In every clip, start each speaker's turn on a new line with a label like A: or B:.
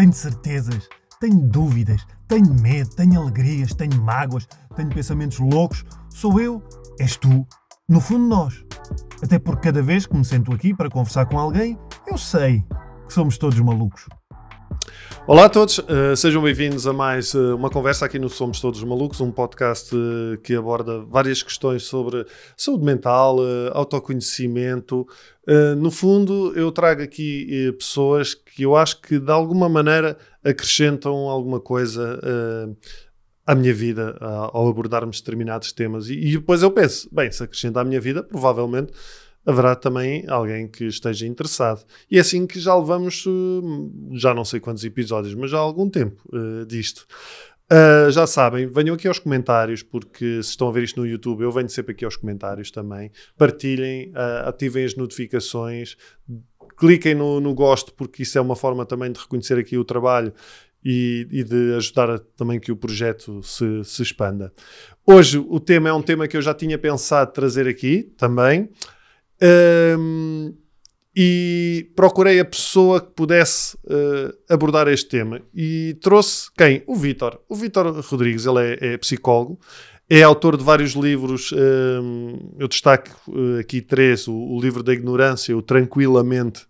A: tenho certezas, tenho dúvidas, tenho medo, tenho alegrias, tenho mágoas, tenho pensamentos loucos. Sou eu, és tu, no fundo nós. Até porque cada vez que me sento aqui para conversar com alguém, eu sei que somos todos malucos. Olá a todos, uh, sejam bem-vindos a mais uh, uma conversa aqui no Somos Todos Malucos, um podcast uh, que aborda várias questões sobre saúde mental, autoconhecimento. No fundo, eu trago aqui pessoas que eu acho que de alguma maneira acrescentam alguma coisa à minha vida ao abordarmos determinados temas. E, e depois eu penso, bem, se acrescenta à minha vida, provavelmente haverá também alguém que esteja interessado. E é assim que já levamos, eh, já não sei quantos episódios, mas já há algum tempo uh, disto. Uh, já sabem, venham aqui aos comentários, porque se estão a ver isto no YouTube, eu venho sempre aqui aos comentários também. Partilhem, uh, ativem as notificações, cliquem no, no gosto, porque isso é uma forma também de reconhecer aqui o trabalho e, e, de ajudar a, também que o projeto se, se expanda. Hoje o tema é um tema que eu já tinha pensado trazer aqui também. Um, e procurei a pessoa que pudesse uh, abordar este tema. E trouxe quem? O Vítor. O Vítor Rodrigues, ele é, é, psicólogo, é autor de vários livros. Um, eu destaco eh, aqui três: o, o, livro da ignorância, o Tranquilamente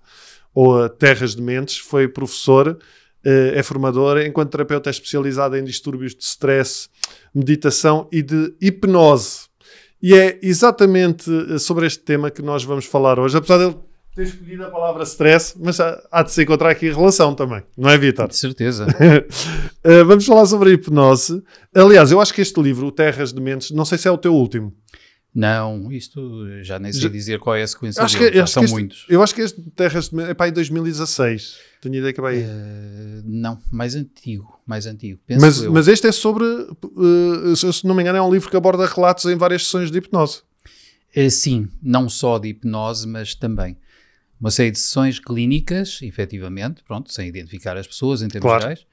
A: ou a Terras de Mentes. Foi professor, uh, é formador, enquanto terapeuta é especializado em distúrbios de stress, meditação e de hipnose. E é exatamente eh, sobre este tema que nós vamos falar hoje, apesar dele ter escolhido a palavra stress, mas há de se encontrar aqui relação também, não é, Vitor? De certeza. Eh, vamos falar sobre a hipnose. Aliás, eu acho que este livro, o Terras de Mentes, não sei se é o teu último. Não, isto já
B: nem sei dizer qual é a sequência acho que, acho são este, muitos.
A: Eu acho que este Terras é para em 2016,
B: tenho ideia que é aí. Uh, não, mais antigo, mais antigo. Mas, mas, este é sobre, uh, se não me engano é um livro que aborda relatos em várias sessões de hipnose. Uh, sim, não só de hipnose, mas também uma série de sessões clínicas, efetivamente, pronto, sem identificar as pessoas em termos claro. gerais,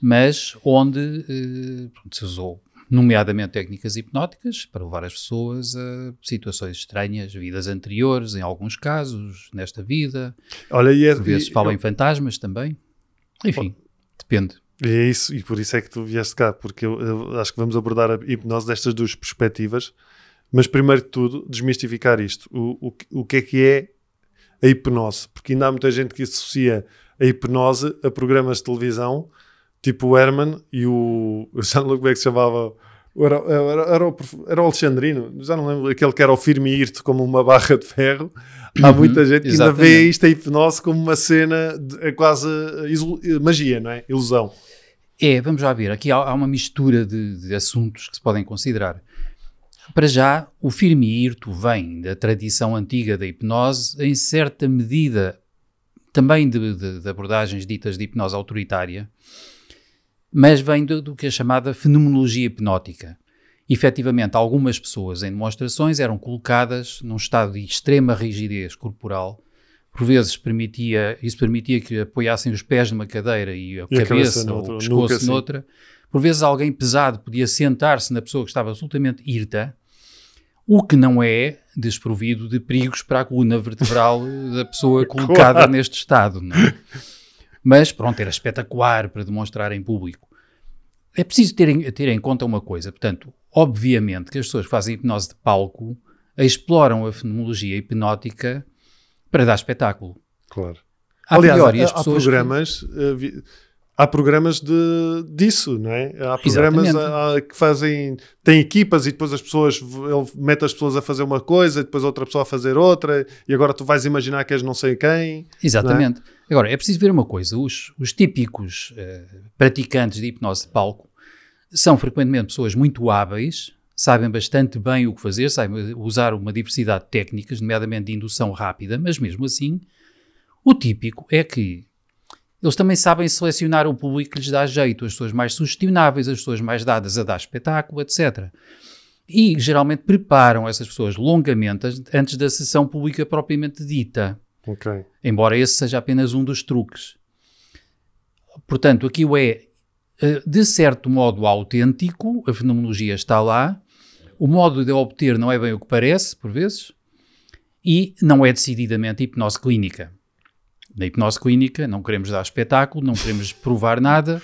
B: mas onde pronto, se usou nomeadamente técnicas hipnóticas, para levar as pessoas a situações estranhas, vidas anteriores, em alguns casos, nesta vida. Olha, e é, Por vezes falam em fantasmas também. Enfim, depende.
A: E é isso, e por isso é que tu vieste cá, porque eu, eu acho que vamos abordar a hipnose destas duas perspectivas, mas primeiro de tudo, desmistificar isto. O, o, o que é que é a hipnose? Porque ainda há muita gente que associa a hipnose a programas de televisão tipo o Herman e o. Eu já não lembro como é que se chamava. Era, era, era, o, era o Alexandrino, já não lembro, aquele que era o firme e irte como uma barra de ferro. Há uhum, muita gente que ainda vê isto a hipnose como uma cena, de, é quase
B: eh, eh, magia, não é? Ilusão. É, vamos lá ver, aqui há, há uma mistura de, de, assuntos que se podem considerar. Para já, o firme e irto vem da tradição antiga da hipnose, em certa medida também de, de abordagens ditas de hipnose autoritária, mas vem do, do que é chamada fenomenologia hipnótica. Efetivamente, algumas pessoas em demonstrações eram colocadas num estado de extrema rigidez corporal, por vezes permitia, isso permitia que apoiassem os pés numa cadeira e a, e cabeça, a cabeça noutra, ou o pescoço assim. noutra. Por vezes alguém pesado podia sentar-se na pessoa que estava absolutamente irta, o que não é desprovido de perigos para a coluna vertebral da pessoa colocada claro. neste estado. Não é? mas pronto, era espetacular para demonstrar em público. É preciso ter em, ter em conta uma coisa, portanto, obviamente que as pessoas que fazem hipnose de palco exploram a fenomenologia hipnótica para dar espetáculo. Claro. A Aliás, há, pessoas...
A: programas, eh, há programas de, disso, não é? Há programas a, a, que fazem, têm equipas e depois as pessoas, ele mete as pessoas a fazer uma coisa e depois outra pessoa a fazer outra e agora tu vais imaginar que és não sei quem. É? Exatamente.
B: É? Agora, é preciso ver uma coisa, os, os típicos uh, praticantes de hipnose de palco são frequentemente pessoas muito hábeis, sabem bastante bem o que fazer, sabem usar uma diversidade de técnicas, nomeadamente de indução rápida, mas mesmo assim, o típico é que eles também sabem selecionar o público que lhes dá jeito, as pessoas mais sugestionáveis, as pessoas mais dadas a dar espetáculo, etc. E geralmente preparam essas pessoas longamente antes da sessão pública propriamente dita. Ok. Embora esse seja apenas um dos truques. Portanto, aqui é, eh, de certo modo, autêntico, a fenomenologia está lá, o modo de obter não é bem o que parece, por vezes, e não é decididamente hipnose clínica. Na hipnose clínica, não queremos dar espetáculo, não queremos provar nada,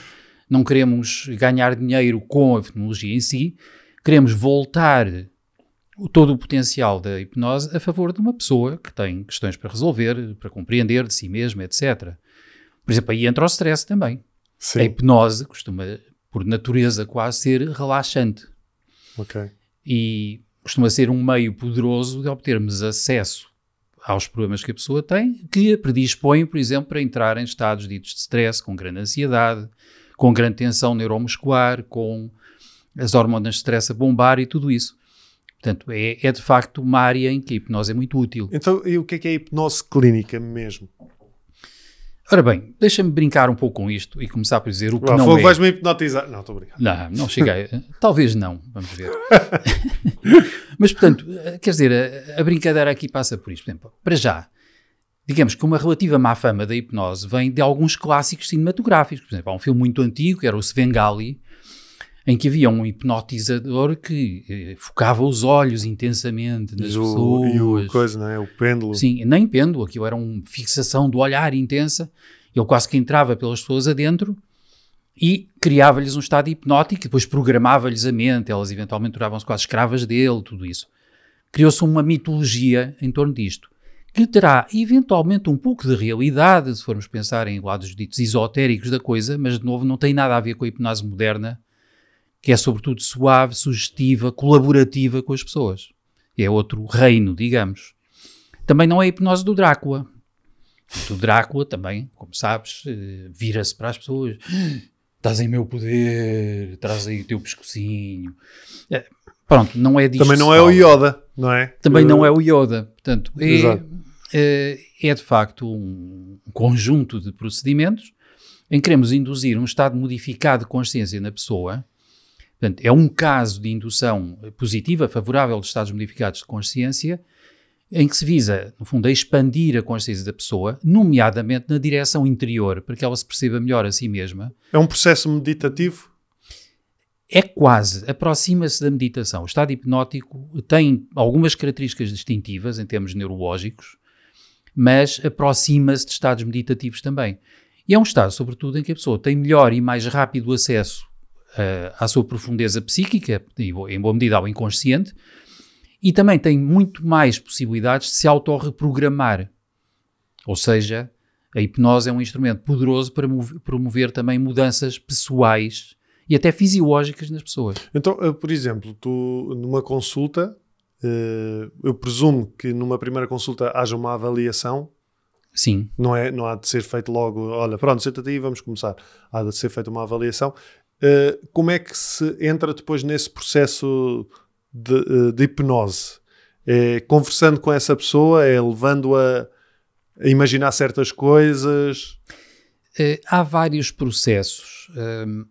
B: não queremos ganhar dinheiro com a fenomenologia em si, queremos voltar todo o potencial da hipnose a favor de uma pessoa que tem questões para resolver, para compreender de si mesma, etc. Por exemplo, aí entra o stress também. Sim. A hipnose costuma, por natureza, quase ser relaxante. Ok. E costuma ser um meio poderoso de obtermos acesso aos problemas que a pessoa tem, que a predispõem, por exemplo, para entrar em estados ditos de stress, com grande ansiedade, com grande tensão neuromuscular, com as hormonas de stress a bombar e tudo isso. Portanto, é, é de facto uma área em que a hipnose é muito útil. Então, e o que é, que é a hipnose clínica mesmo? Ora bem, deixa-me brincar um pouco com isto e começar por dizer o que ah, não fogo, é. vais-me hipnotizar. Não, estou brincando. Não, não cheguei. Talvez não, vamos ver. Mas, portanto, quer dizer, a, a, brincadeira aqui passa por isto. Por exemplo, para já, digamos que uma relativa má fama da hipnose vem de alguns clássicos cinematográficos. Por exemplo, há um filme muito antigo, que era o Svengali, em que havia um hipnotizador que eh, focava os olhos intensamente nas e o, pessoas. E o coisa, não é? O pêndulo. Sim, nem pêndulo, aquilo era uma fixação do olhar intensa. Ele quase que entrava pelas pessoas adentro e criava-lhes um estado hipnótico e depois programava-lhes a mente. Elas eventualmente tornavam-se quase escravas dele, tudo isso. Criou-se uma mitologia em torno disto que terá eventualmente um pouco de realidade, se formos pensar em lados ditos esotéricos da coisa, mas de novo não tem nada a ver com a hipnose moderna que é sobretudo suave, sugestiva, colaborativa com as pessoas. É outro reino, digamos. Também não é a hipnose do Drácula. Do Drácula também, como sabes, eh, vira-se para as pessoas. Estás ah, em meu poder, traz aí o teu pescocinho. É, pronto, não é disso. Também não é o Yoda, não é? Também não é o Yoda. Portanto, é, é, é de facto um conjunto de procedimentos em que queremos induzir um estado modificado de consciência na pessoa Portanto, é um caso de indução positiva, favorável aos estados modificados de consciência, em que se visa, no fundo, a expandir a consciência da pessoa, nomeadamente na direção interior, para que ela se perceba melhor a si mesma. É um processo meditativo? É quase, aproxima-se da meditação. O estado hipnótico tem algumas características distintivas em termos neurológicos, mas aproxima-se de estados meditativos também. E é um estado, sobretudo, em que a pessoa tem melhor e mais rápido acesso uh, à sua profundeza psíquica e, em boa medida, ao inconsciente, e também tem muito mais possibilidades de se autorreprogramar. Ou seja, a hipnose é um instrumento poderoso para promover também mudanças pessoais e até fisiológicas nas pessoas.
A: Então, eh, por exemplo, tu numa consulta, eh, eu presumo que numa primeira consulta haja uma avaliação. Sim. Não, é, não há de ser feito logo, olha, pronto, senta te aí, vamos começar. Há de ser feita uma avaliação eh, como é que se entra depois nesse processo de, eh, de hipnose? É conversando com essa
B: pessoa, é levando-a a imaginar certas coisas? Eh, há vários processos. Ehm,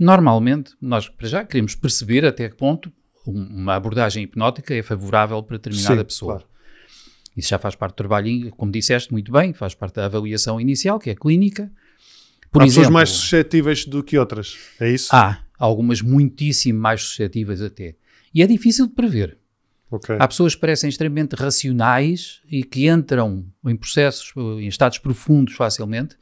B: normalmente, nós para já queremos perceber até que ponto uma abordagem hipnótica é favorável para determinada Sim, pessoa. Claro. Isso já faz parte do trabalho, como disseste muito bem, faz parte da avaliação inicial, que é clínica, por Há exemplo, pessoas mais suscetíveis do que outras, é isso? Há, algumas muitíssimo mais suscetíveis até. E é difícil de prever. Okay. Há pessoas que parecem extremamente racionais e que entram em processos, em estados profundos facilmente,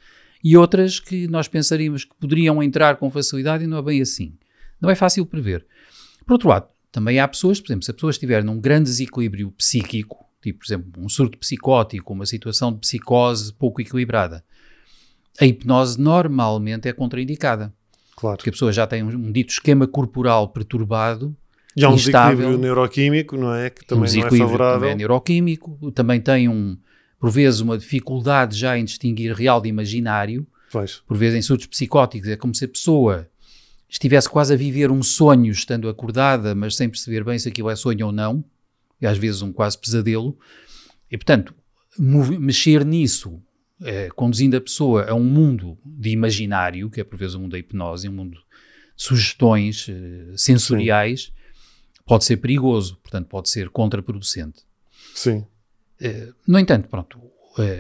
B: e outras que nós pensaríamos que poderiam entrar com facilidade e não é bem assim. Não é fácil prever. Por outro lado, também há pessoas, por exemplo, se a pessoa estiver num grande desequilíbrio psíquico, tipo, por exemplo, um surto psicótico, uma situação de psicose pouco equilibrada, a hipnose normalmente é contraindicada. Claro. Porque a pessoa já tem um, dito esquema corporal perturbado. Já um instável, desequilíbrio neuroquímico, não é? Que também um não é favorável. Também é neuroquímico, também tem um, por vezes, uma dificuldade já em distinguir real de imaginário. Pois. Por vezes, em surtos psicóticos, é como se a pessoa estivesse quase a viver um sonho, estando acordada, mas sem perceber bem se aquilo é sonho ou não, e às vezes um quase pesadelo. E, portanto, mexer nisso eh, conduzindo a pessoa a um mundo de imaginário, que é por vezes o um mundo da hipnose, um mundo de sugestões eh, sensoriais, Sim. pode ser perigoso, portanto, pode ser contraproducente. Sim. Eh, no entanto, pronto,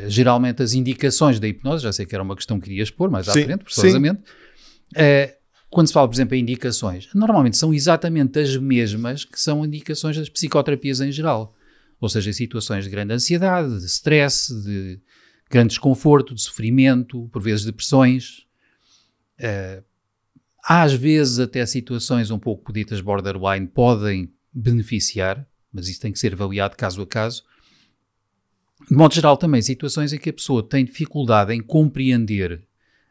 B: geralmente as indicações da hipnose, já sei que era uma questão que queria expor mais à Sim. frente, forçosamente, quando se fala, por exemplo, em indicações, normalmente são exatamente as mesmas que são indicações das psicoterapias em geral. Ou seja, em situações de grande ansiedade, de stress, de grande desconforto, de sofrimento, por vezes depressões. Uh, às vezes, até situações um pouco ditas borderline podem beneficiar, mas isso tem que ser avaliado caso a caso. De modo geral, também situações em que a pessoa tem dificuldade em compreender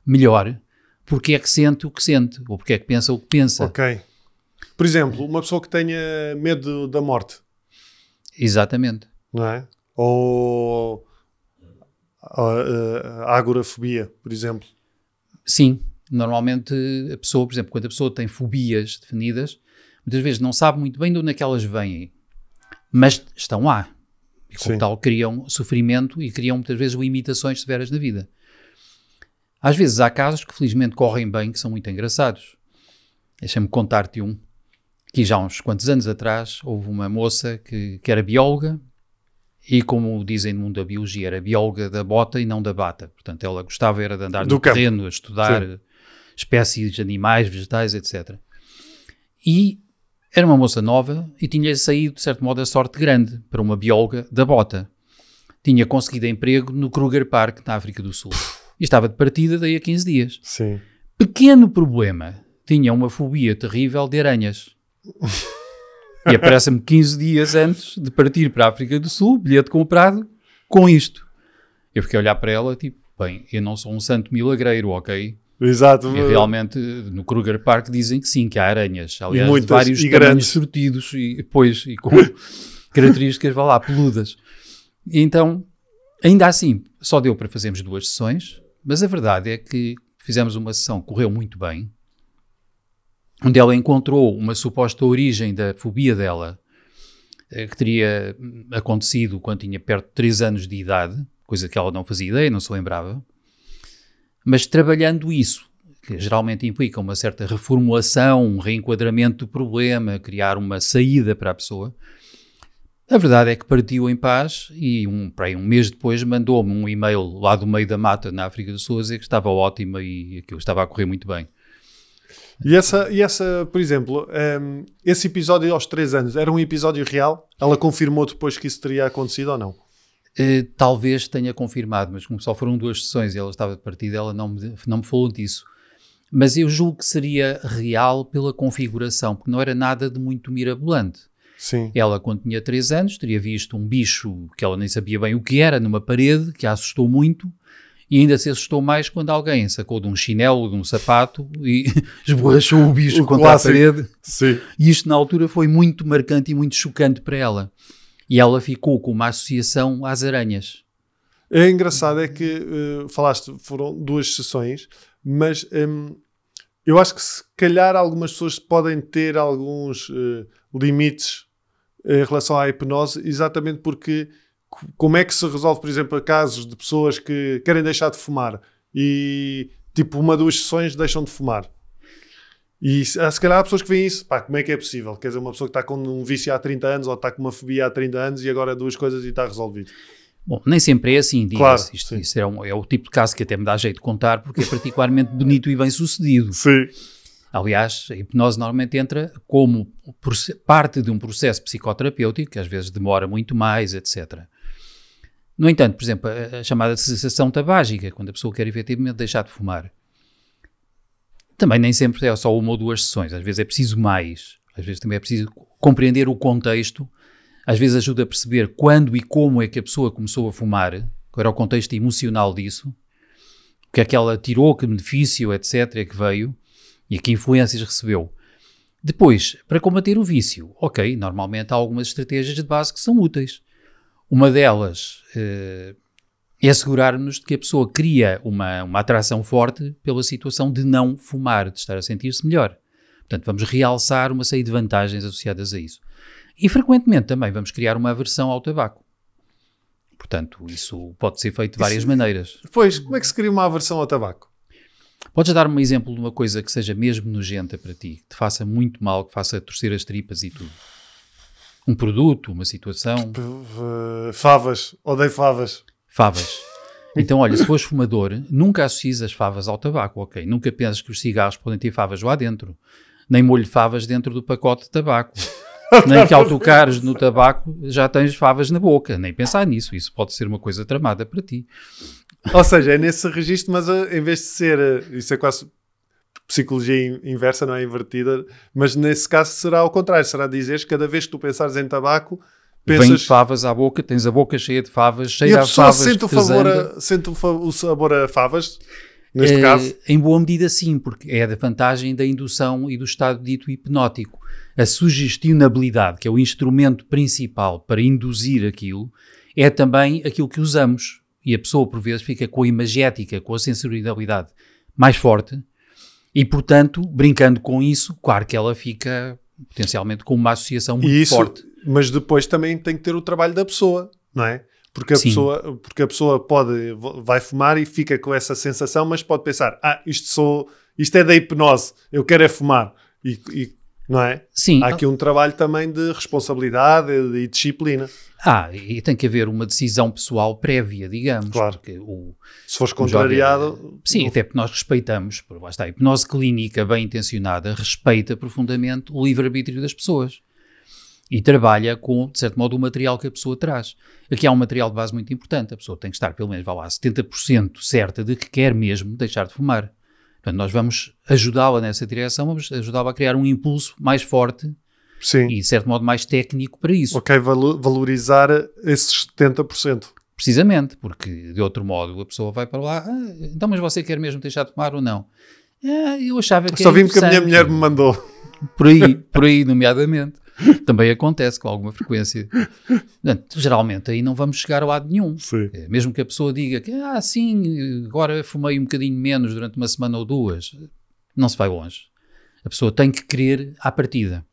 B: melhor porque é que sente o que sente ou porque é que pensa o que pensa. Ok.
A: Por exemplo, uma pessoa que tenha medo da morte.
B: Exatamente. Não é? Ou a, a agorafobia, por exemplo? Sim, normalmente a pessoa, por exemplo, quando a pessoa tem fobias definidas, muitas vezes não sabe muito bem de onde é que elas vêm, mas estão lá. E como Sim. tal criam sofrimento e criam muitas vezes limitações severas na vida. Às vezes há casos que felizmente correm bem, que são muito engraçados. Deixa-me contar-te um, que já há uns quantos anos atrás houve uma moça que, que era bióloga, e como dizem no mundo da biologia, era bióloga da bota e não da bata. Portanto, ela gostava era de andar Do no campo. terreno, a estudar Sim. espécies de animais, vegetais, etc. E era uma moça nova e tinha saído, de certo modo, a sorte grande para uma bióloga da bota. Tinha conseguido emprego no Kruger Park, na África do Sul. E estava de partida daí a 15 dias. Sim. Pequeno problema, tinha uma fobia terrível de aranhas. E aparece-me 15 dias antes de partir para a África do Sul, bilhete comprado, com isto. Eu fiquei a olhar para ela, tipo, bem, eu não sou um santo milagreiro, ok? Exato. E realmente, no Kruger Park dizem que sim, que há aranhas. Aliás, muitas, vários e grandes. sortidos e, pois, e com características, vá lá, peludas. E então, ainda assim, só deu para fazermos duas sessões, mas a verdade é que fizemos uma sessão, correu muito bem, onde ela encontrou uma suposta origem da fobia dela, eh, que teria acontecido quando tinha perto de 3 anos de idade, coisa que ela não fazia ideia, não se lembrava. Mas trabalhando isso, que geralmente implica uma certa reformulação, um reenquadramento do problema, criar uma saída para a pessoa, a verdade é que partiu em paz e um, para um mês depois mandou-me um e-mail lá do meio da mata na África do Sul a dizer que estava ótima e que eu estava a correr muito bem.
A: E essa, e essa por exemplo, um, ehm, esse episódio aos 3 anos era um episódio real? Ela confirmou depois que isso teria acontecido
B: ou não? Uh, talvez tenha confirmado, mas como só foram duas sessões e ela estava de partida, ela não me, não me falou disso. Mas eu julgo que seria real pela configuração, porque não era nada de muito mirabolante. Sim. Ela, quando tinha 3 anos, teria visto um bicho que ela nem sabia bem o que era numa parede, que a assustou muito, e ainda se assustou mais quando alguém sacou de um chinelo, de um sapato e esborrachou o bicho o contra clássico. a parede. Sim. E isto na altura foi muito marcante e muito chocante para ela. E ela ficou com uma associação às aranhas.
A: É engraçado é que uh, falaste, foram duas sessões, mas um, ehm, eu acho que se calhar algumas pessoas podem ter alguns uh, limites eh, em relação à hipnose, exatamente porque como é que se resolve, por exemplo, casos de pessoas que querem deixar de fumar e, tipo, uma, duas sessões deixam de fumar? E ah, se calhar há pessoas que veem isso, pá, como é que é possível? Quer dizer, uma pessoa que está com um vício há 30 anos ou está com uma fobia há 30 anos e agora duas coisas e está
B: resolvido. Bom, nem sempre é assim, claro, isto, isto é, um, é, o tipo de caso que até me dá jeito de contar porque é particularmente bonito e bem sucedido. Sim. Aliás, a hipnose normalmente entra como parte de um processo psicoterapêutico, que às vezes demora muito mais, etc. No entanto, por exemplo, a, a chamada sensação tabágica, quando a pessoa quer efetivamente deixar de fumar, também nem sempre é só uma ou duas sessões, às vezes é preciso mais, às vezes também é preciso compreender o contexto, às vezes ajuda a perceber quando e como é que a pessoa começou a fumar, qual era o contexto emocional disso, o que é que ela tirou, que benefício, etc., é que veio e que influências recebeu. Depois, para combater o vício, ok, normalmente há algumas estratégias de base que são úteis. Uma delas uh, é assegurar-nos de que a pessoa cria uma, uma atração forte pela situação de não fumar, de estar a sentir-se melhor. Portanto, vamos realçar uma série de vantagens associadas a isso. E frequentemente também vamos criar uma aversão ao tabaco. Portanto, isso pode ser feito de várias isso, maneiras. Pois, como é que se cria uma aversão ao tabaco? Podes dar-me um exemplo de uma coisa que seja mesmo nojenta para ti, que te faça muito mal, que faça torcer as tripas e tudo? um produto, uma situação. Tipo, eh, favas, odeio favas. Favas. Então, olha, se fores fumador, nunca associes as favas ao tabaco, ok? Nunca penses que os cigarros podem ter favas lá dentro, nem molho favas dentro do pacote de tabaco. nem que ao tocares no tabaco já tens favas na boca, nem pensar nisso, isso pode ser uma coisa tramada para ti. Ou seja, é nesse registro, mas eh, em vez de
A: ser, eh, isso é quase psicologia inversa, não é invertida, mas nesse caso será ao contrário, será dizeres que cada vez que tu pensares em tabaco,
B: pensas... Vem favas à boca, tens a boca cheia de favas, cheia de favas. sente, o, favor a,
A: sente o, sabor a favas,
B: neste é, caso? Em boa medida sim, porque é da vantagem da indução e do estado dito hipnótico. A sugestionabilidade, que é o instrumento principal para induzir aquilo, é também aquilo que usamos. E a pessoa, por vezes, fica com a imagética, com a sensorialidade mais forte, e, portanto, brincando com isso, claro que ela fica potencialmente com uma associação muito isso, forte.
A: Mas depois também tem que ter o trabalho da pessoa, não é? Porque a, Sim. pessoa, porque a pessoa pode, vai fumar e fica com essa sensação, mas pode pensar: ah, isto, sou, isto é da hipnose, eu quero é fumar. E, e não é? Sim. Há aqui um trabalho também de responsabilidade e disciplina.
B: Ah, e tem que haver uma decisão pessoal prévia, digamos. Claro. O, Se fores é- contrariado. Jovem, sim, o... até porque nós respeitamos, por lá está, a hipnose clínica bem intencionada respeita profundamente o livre-arbítrio das pessoas e trabalha com, de certo modo, o material que a pessoa traz. Aqui há um material de base muito importante. A pessoa tem que estar, pelo menos, vá lá, 70% certa de que quer mesmo deixar de fumar. Portanto, nós vamos ajudá-la nessa direção, vamos ajudá-la a criar um impulso mais forte Sim. e, de certo modo, mais técnico para isso. Ok, valorizar esses 70%. Precisamente, porque de outro modo a pessoa vai para lá, ah, então, mas você quer mesmo deixar de tomar ou não? Ah, eu achava que. só vim porque a minha mulher me mandou. Por aí, por aí, nomeadamente. Também acontece com alguma frequência. Portanto, geralmente aí não vamos chegar a lado nenhum. Sim. É, mesmo que a pessoa diga que, ah, sim, agora fumei um bocadinho menos durante uma semana ou duas, não se vai longe. A pessoa tem que querer à partida.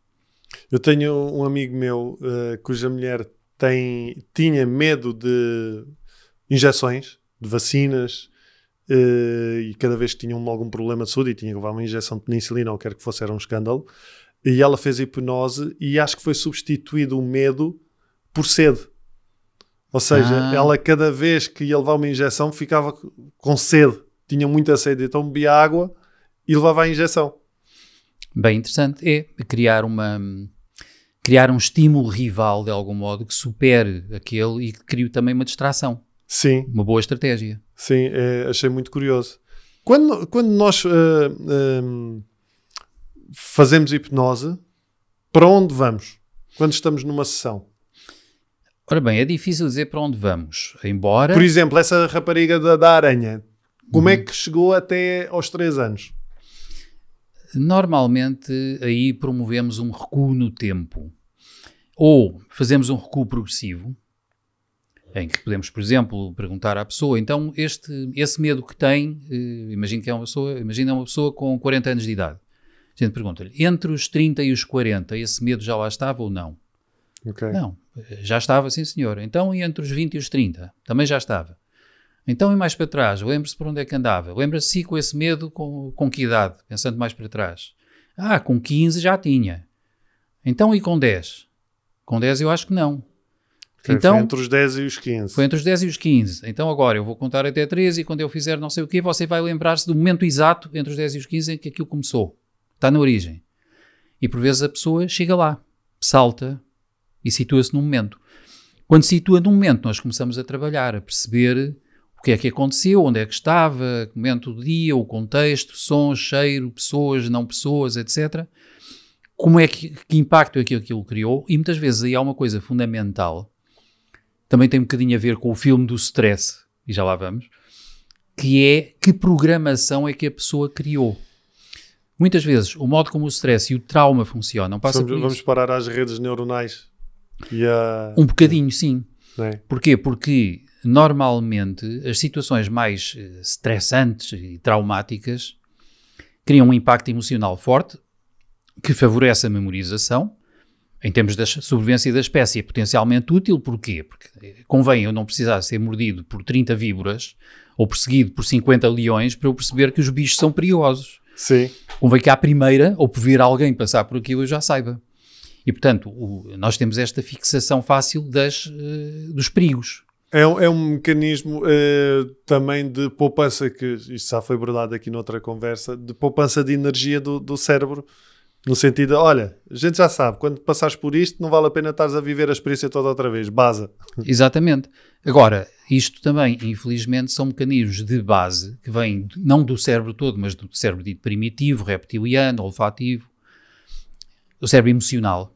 A: Eu tenho um amigo meu uh, cuja mulher tem, tinha medo de injeções, de vacinas, uh, e cada vez que tinha algum problema de saúde e tinha que levar uma injeção de penicilina ou quer que fosse, era um escândalo. E ela fez hipnose e acho que foi substituído o medo por sede. Ou seja, ah. ela cada vez que ia levar uma injeção ficava com sede, tinha muita sede, então bebia água e levava a injeção.
B: Bem interessante. É criar uma, criar um estímulo rival, de algum modo, que supere aquele e que crie também uma distração. Sim. Uma boa estratégia. Sim, é, achei muito curioso.
A: Quando, quando nós uh, fazemos hipnose, para onde vamos? Quando estamos numa sessão? Ora bem, é difícil dizer para onde
B: vamos, embora... Por exemplo,
A: essa rapariga da, da aranha, como é uhum. é que chegou
B: até aos 3 anos? Normalmente aí promovemos um recuo no tempo ou fazemos um recuo progressivo, em que podemos, por exemplo, perguntar à pessoa, então este, esse medo que tem, eh, imagina que é uma pessoa, imagina uma pessoa com 40 anos de idade. A gente pergunta-lhe, entre os 30 e os 40, esse medo já lá estava ou não? Okay. Não, já estava, sim senhor. Então, e entre os 20 e os 30? Também já estava. Então, e mais para trás? Lembra-se por onde é que andava? Lembra-se com esse medo com, com que idade? Pensando mais para trás. Ah, com 15 já tinha. Então, e com 10? Com 10 eu acho que não. Então, foi entre os 10 e os 15. Foi entre os 10 e os 15. Então agora eu vou contar até 13 e quando eu fizer não sei o quê, você vai lembrar-se do momento exato entre os 10 e os 15 em que aquilo começou. Está na origem. E por vezes a pessoa chega lá, salta e situa-se num momento. Quando se situa num momento, nós começamos a trabalhar, a perceber que é que aconteceu, onde é que estava, momento do dia, o contexto, som, cheiro, pessoas, não pessoas, etc. Como é que, que impacto é que aquilo criou? E muitas vezes aí há uma coisa fundamental, também tem um bocadinho a ver com o filme do stress, e já lá vamos, que é que programação é que a pessoa criou. Muitas vezes o modo como o stress e o trauma funcionam passa Somos, Vamos
A: parar às redes neuronais. A... Um
B: bocadinho, sim. É? Porquê? Porque normalmente as situações mais eh, estressantes e traumáticas criam um impacto emocional forte que favorece a memorização em termos da sobrevivência da espécie é potencialmente útil, porquê? Porque eh, convém eu não precisar ser mordido por 30 víboras ou perseguido por 50 leões para eu perceber que os bichos são perigosos. Sim. Convém que à primeira, ou por vir alguém passar por aquilo, eu já saiba. E, portanto, o, nós temos esta fixação fácil das, uh, dos perigos.
A: É, é um mecanismo uh, também de poupança, que isto já foi abordado aqui noutra conversa, de poupança de energia do, do cérebro, no sentido, olha, a gente já sabe, quando passares por isto, não vale a pena estares a viver a experiência toda outra vez, baza.
B: Exatamente. Agora, isto também, infelizmente, são mecanismos de base que vêm não do cérebro todo, mas do cérebro dito primitivo, reptiliano, olfativo, do cérebro emocional.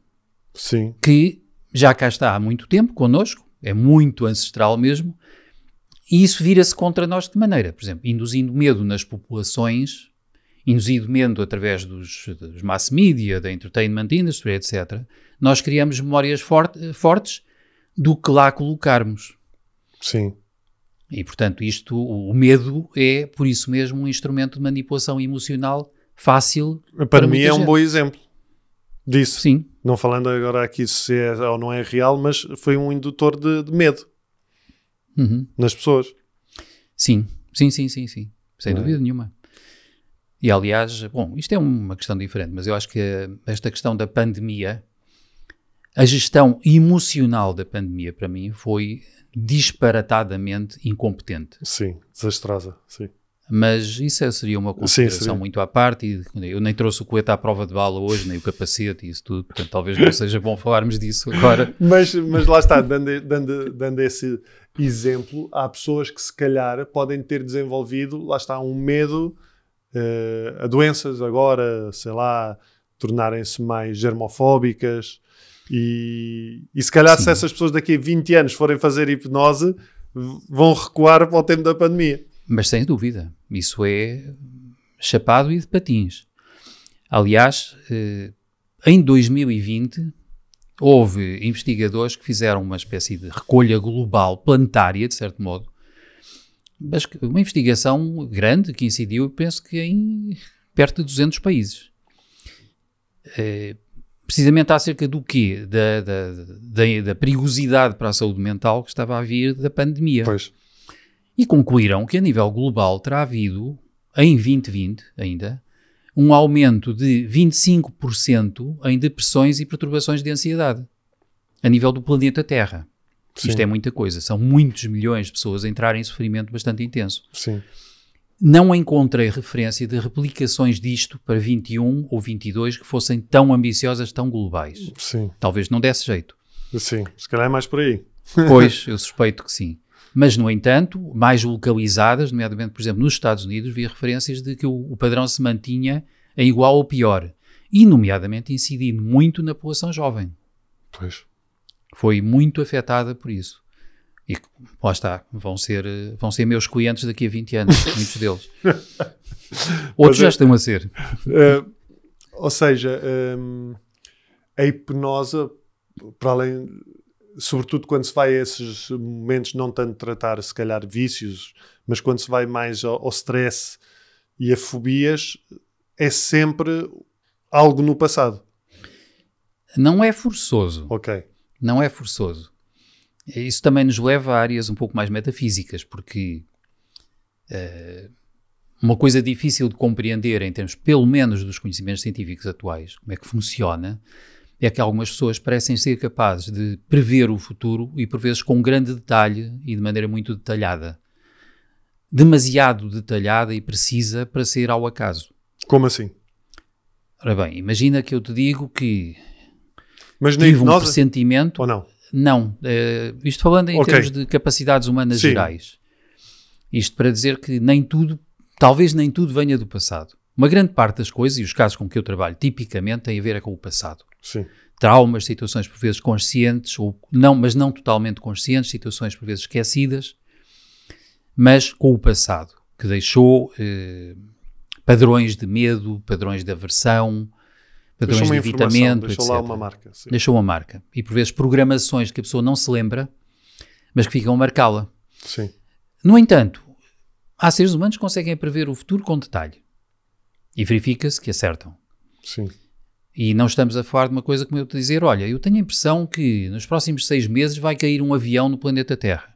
B: Sim. Que já cá está há muito tempo connosco é muito ancestral mesmo, e isso vira-se contra nós de maneira, por exemplo, induzindo medo nas populações, induzindo medo através dos, dos mass media, da entertainment industry, etc., nós criamos memórias forte, fortes do que lá colocarmos. Sim. E, portanto, isto, o medo é, por isso mesmo, um instrumento de manipulação emocional fácil. Para, para mim é um bom exemplo disso.
A: Sim. Não falando agora aqui se é ou não é real, mas foi um indutor de, de medo
B: uhum. nas pessoas. Sim, sim, sim, sim, sim. Sem não é? dúvida é? nenhuma. E aliás, bom, isto é uma questão diferente, mas eu acho que esta questão da pandemia, a gestão emocional da pandemia para mim foi disparatadamente incompetente. Sim, desastrosa, sim. Mas isso é, seria uma consideração muito à parte. Eu nem trouxe o coeta à prova de bala hoje, nem o capacete e isso tudo. Portanto, talvez não seja bom falarmos disso agora.
A: mas, mas lá está, dando, dando, dando esse exemplo, há pessoas que se calhar podem ter desenvolvido, lá está, um medo uh, a doenças agora, sei lá, tornarem-se mais germofóbicas. E, e se calhar, Sim. se essas pessoas daqui a 20 anos forem fazer hipnose,
B: vão recuar para o tempo da pandemia. Mas sem dúvida, isso é chapado e de patins. Aliás, eh, em 2020 houve investigadores que fizeram uma espécie de recolha global, planetária, de certo modo, mas uma investigação grande que incidiu, penso que em perto de 200 países. É, precisamente acerca do quê? Da, da, da, da, perigosidade para a saúde mental que estava a vir da pandemia. Pois. E concluíram que a nível global terá havido, em 2020 ainda, um aumento de 25% em depressões e perturbações de ansiedade a nível do planeta Terra. Sim. Isto é muita coisa, são muitos milhões de pessoas a entrarem em sofrimento bastante intenso. Sim. Não encontrei referência de replicações disto para 21 ou 22 que fossem tão ambiciosas, tão globais. Sim. Talvez não desse jeito. Sim, se calhar é mais por aí. Pois, eu suspeito que sim mas, no entanto, mais localizadas, nomeadamente, por exemplo, nos Estados Unidos, havia referências de que o, o padrão se mantinha em igual ou pior, e, nomeadamente, incidindo muito na população jovem. Pois. Foi muito afetada por isso. E lá está, vão ser, vão ser meus clientes daqui a 20 anos, muitos deles. Outros é, já estão a ser. Uh,
A: ou seja, um, a hipnose, para além sobretudo quando se vai a esses momentos, não tanto tratar, se calhar, vícios, mas quando se vai mais ao, ao stress e a fobias, é sempre algo no passado.
B: Não é forçoso. Ok. Não é forçoso. Isso também nos leva a áreas um pouco mais metafísicas, porque uh, uma coisa difícil de compreender em termos, pelo menos, dos conhecimentos científicos atuais, como é que funciona, é que algumas pessoas parecem ser capazes de prever o futuro e, por vezes, com grande detalhe e de maneira muito detalhada. Demasiado detalhada e precisa para ser ao acaso. Como assim? Ora bem, imagina que eu te digo que Mas tive hipnose, um pressentimento. Ou não? Não. Eh, isto falando em okay. termos de capacidades humanas Sim. gerais. Isto para dizer que nem tudo, talvez nem tudo venha do passado. Uma grande parte das coisas, e os casos com que eu trabalho tipicamente, têm a ver é com o passado. Sim. Traumas, situações por vezes conscientes, ou não, mas não totalmente conscientes, situações por vezes esquecidas, mas com o passado, que deixou eh, padrões de medo, padrões de aversão, padrões de evitamento. Deixou etc. lá uma marca. Sim. Deixou uma marca. E por vezes programações que a pessoa não se lembra, mas que ficam a marcá-la. Sim. No entanto, há seres humanos que conseguem prever o futuro com detalhe e verifica-se que acertam. Sim. E não estamos a falar de uma coisa como eu te dizer, olha, eu tenho a impressão que nos próximos seis meses vai cair um avião no planeta Terra.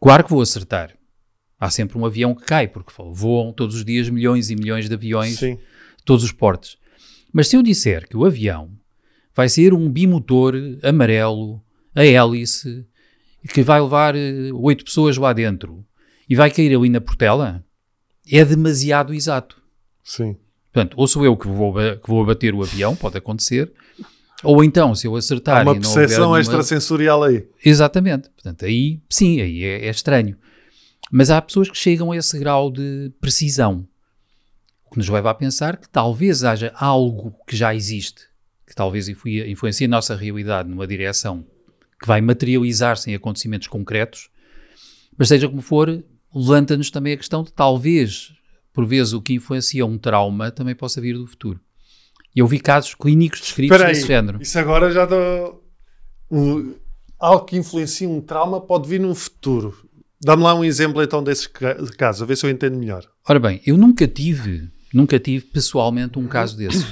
B: Claro que vou acertar. Há sempre um avião que cai, porque voam todos os dias milhões e milhões de aviões, Sim. todos os portes. Mas se eu disser que o avião vai ser um bimotor amarelo, a hélice, que vai levar eh, oito pessoas lá dentro e vai cair ali na portela, é demasiado exato. Sim. Portanto, ou sou eu que vou, que vou abater o avião, pode acontecer, ou então, se eu acertar. Há uma percepção alguma...
A: extrasensorial aí.
B: Exatamente. Portanto, aí sim, aí é, é, estranho. Mas há pessoas que chegam a esse grau de precisão, o que nos leva a pensar que talvez haja algo que já existe, que talvez influencie a nossa realidade numa direção que vai materializar-se em acontecimentos concretos, mas seja como for, levanta-nos também a questão de talvez por vezes o que influencia um trauma também possa vir do futuro. E eu vi casos clínicos descritos Peraí, desse género.
A: Isso agora já dá Um, algo que influencia um trauma pode vir num futuro. Dá-me lá um exemplo então desses casos, a ver se eu entendo melhor.
B: Ora bem, eu nunca tive, nunca tive pessoalmente um caso desse.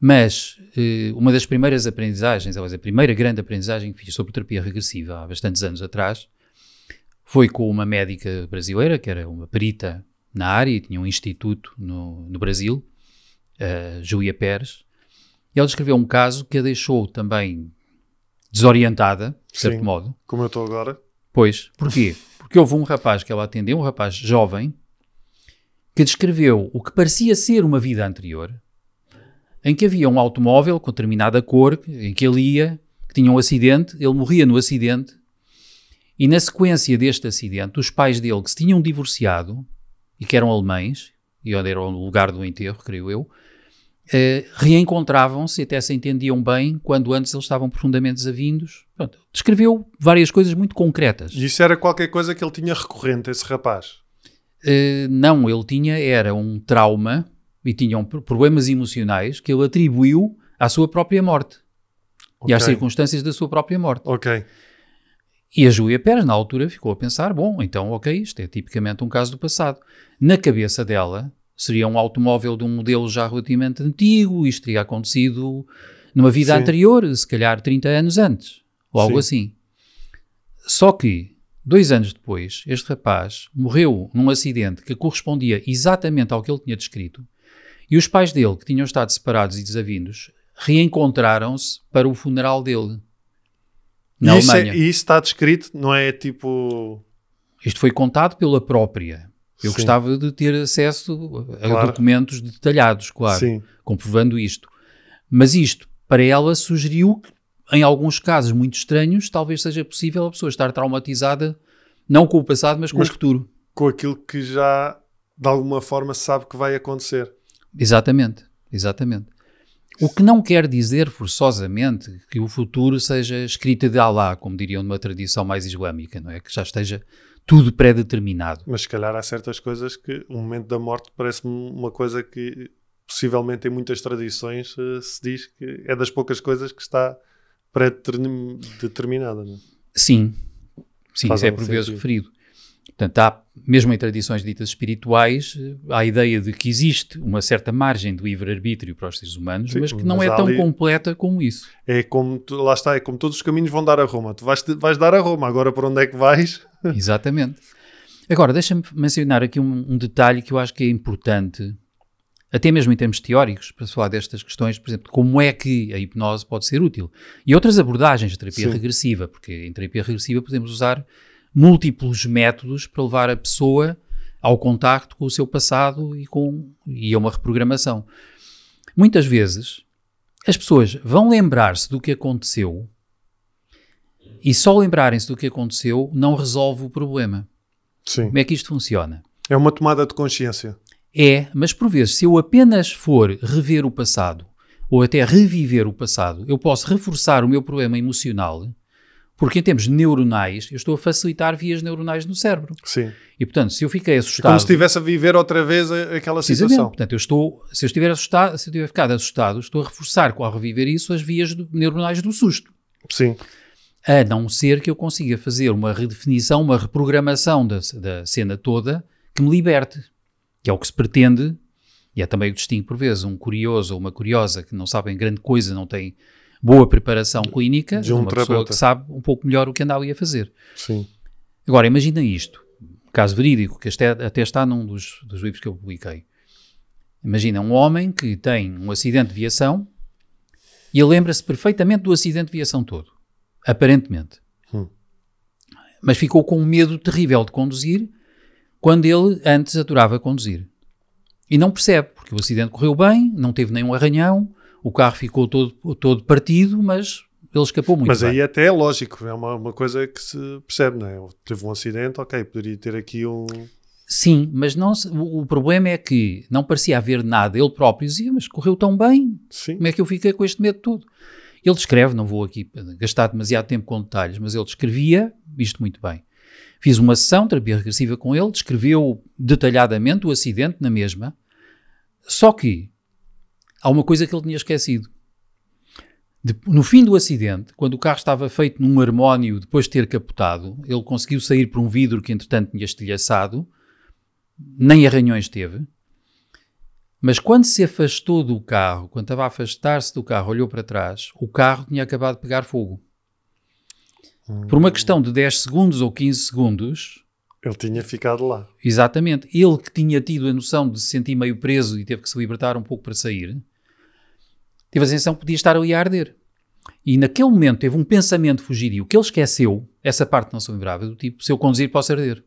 B: Mas eh, uma das primeiras aprendizagens, aliás, a primeira grande aprendizagem que fiz sobre terapia regressiva há bastantes anos atrás, foi com uma médica brasileira, que era uma perita na área e tinha um instituto no, no Brasil, uh, Júlia Pérez, e ela descreveu um caso que a deixou também desorientada, de certo Sim, modo. Como eu estou agora. Pois, porquê? Porque houve um rapaz que ela atendeu, um rapaz jovem, que descreveu o que parecia ser uma vida anterior, em que havia um automóvel com determinada cor, em que ele ia, que tinha um acidente, ele morria no acidente, e na sequência deste acidente, os pais dele que se tinham divorciado e que eram alemães, e onde era o lugar do enterro, creio eu, eh, reencontravam-se e até se entendiam bem quando antes eles estavam profundamente desavindos. Pronto, descreveu várias coisas muito concretas. E isso era qualquer coisa que ele tinha recorrente, esse rapaz? Eh, não, ele tinha, era um trauma e tinham problemas emocionais que ele atribuiu à sua própria morte okay. e às circunstâncias da sua própria morte. Ok. E a Júlia Pérez, na altura, ficou a pensar: bom, então, ok, isto é tipicamente um caso do passado. Na cabeça dela, seria um automóvel de um modelo já relativamente antigo, isto teria acontecido numa vida Sim. anterior, se calhar 30 anos antes, ou algo Sim. assim. Só que, dois anos depois, este rapaz morreu num acidente que correspondia exatamente ao que ele tinha descrito, e os pais dele, que tinham estado separados e desavindos, reencontraram-se para o funeral dele na isso é- Alemanha. É, e isso está descrito, não é tipo. Isto foi contado pela própria. Eu Sim. gostava de ter acesso a claro. documentos detalhados, claro, Sim. comprovando isto. Mas isto, para ela, sugeriu que, em alguns casos muito estranhos, talvez seja possível a pessoa estar traumatizada, não com o passado, mas com mas o futuro.
A: Com aquilo que já,
B: de alguma forma, sabe que vai acontecer. Exatamente, exatamente. O que não quer dizer forçosamente que o futuro seja escrito de Alá, como diriam numa tradição mais islâmica, não é? Que já esteja tudo pré-determinado. Mas se calhar há certas coisas que o momento da morte
A: parece-me uma coisa que possivelmente em muitas tradições eh, se diz que é das poucas coisas que está pré-determinada. É?
B: Sim, sim, isso é por vezes referido. Portanto, há, mesmo em tradições ditas espirituais, eh, há a ideia de que existe uma certa margem do livre-arbítrio para os seres humanos, Sim, mas que não mas é tão completa
A: como isso. É como, tu, lá está, é como todos os caminhos vão dar a Roma. Tu vais, vais dar a Roma, agora para onde é que
B: vais? Exatamente. Agora, deixa-me mencionar aqui um, um detalhe que eu acho que é importante, até mesmo em termos teóricos, para falar destas questões, por exemplo, como é que a hipnose pode ser útil. E outras abordagens de terapia Sim. regressiva, porque em terapia regressiva podemos usar múltiplos métodos para levar a pessoa ao contacto com o seu passado e, com, e a uma reprogramação. Muitas vezes as pessoas vão lembrar-se do que aconteceu e só lembrarem-se do que aconteceu não resolve o problema. Sim. Como é que isto funciona? É uma tomada de consciência. É, mas por vezes, se eu apenas for rever o passado ou até reviver o passado, eu posso reforçar o meu problema emocional porque em termos neuronais, eu estou a facilitar vias neuronais no cérebro. Sim. E portanto, se eu fiquei assustado. É como se estivesse a viver outra vez aquela situação. Portanto, eu estou, se eu estiver assustado, se eu tiver ficado assustado, estou a reforçar ao reviver isso as vias do, neuronais do susto. Sim. A não ser que eu consiga fazer uma redefinição, uma reprogramação da, da cena toda que me liberte. Que é o que se pretende, e é também o destino, por vezes, um curioso ou uma curiosa que não sabem grande coisa, não têm boa preparação clínica de, um uma terapeuta. pessoa que sabe um pouco melhor o que anda ali a fazer. Sim. Agora, imagina isto, um caso verídico, que este, é, até está num dos, dos livros que eu publiquei. Imagina um homem que tem um acidente de viação e ele lembra-se perfeitamente do acidente de viação todo, aparentemente. Hum. Mas ficou com um medo terrível de conduzir quando ele antes adorava conduzir. E não percebe, porque o acidente correu bem, não teve nenhum arranhão, o carro ficou todo, todo partido, mas ele escapou muito. Mas bem. aí
A: até é lógico, é uma, uma coisa que se percebe, não é?
B: Teve um acidente, ok, poderia ter aqui um. Sim, mas não o, problema é que não parecia haver nada. Ele próprio dizia, mas correu tão bem, Sim. como é que eu fiquei com este medo todo? Ele descreve, não vou aqui gastar demasiado tempo com detalhes, mas ele descrevia isto muito bem. Fiz uma sessão, terapia regressiva com ele, descreveu detalhadamente o acidente na mesma, só que há uma coisa que ele tinha esquecido. De, no fim do acidente, quando o carro estava feito num harmónio depois de ter capotado, ele conseguiu sair por um vidro que entretanto tinha estilhaçado, nem arranhões teve. Mas quando se afastou do carro, quando estava a afastar-se do carro, olhou para trás, o carro tinha acabado de pegar fogo. Por uma questão de 10 segundos ou 15 segundos. Ele tinha ficado lá. Exatamente. Ele que tinha tido a noção de se sentir meio preso e teve que se libertar um pouco para sair, a sensação que podia estar ali a arder. E naquele momento teve um pensamento fugidio que ele esqueceu, essa parte não se lembrava, do tipo, se eu conduzir posso arder.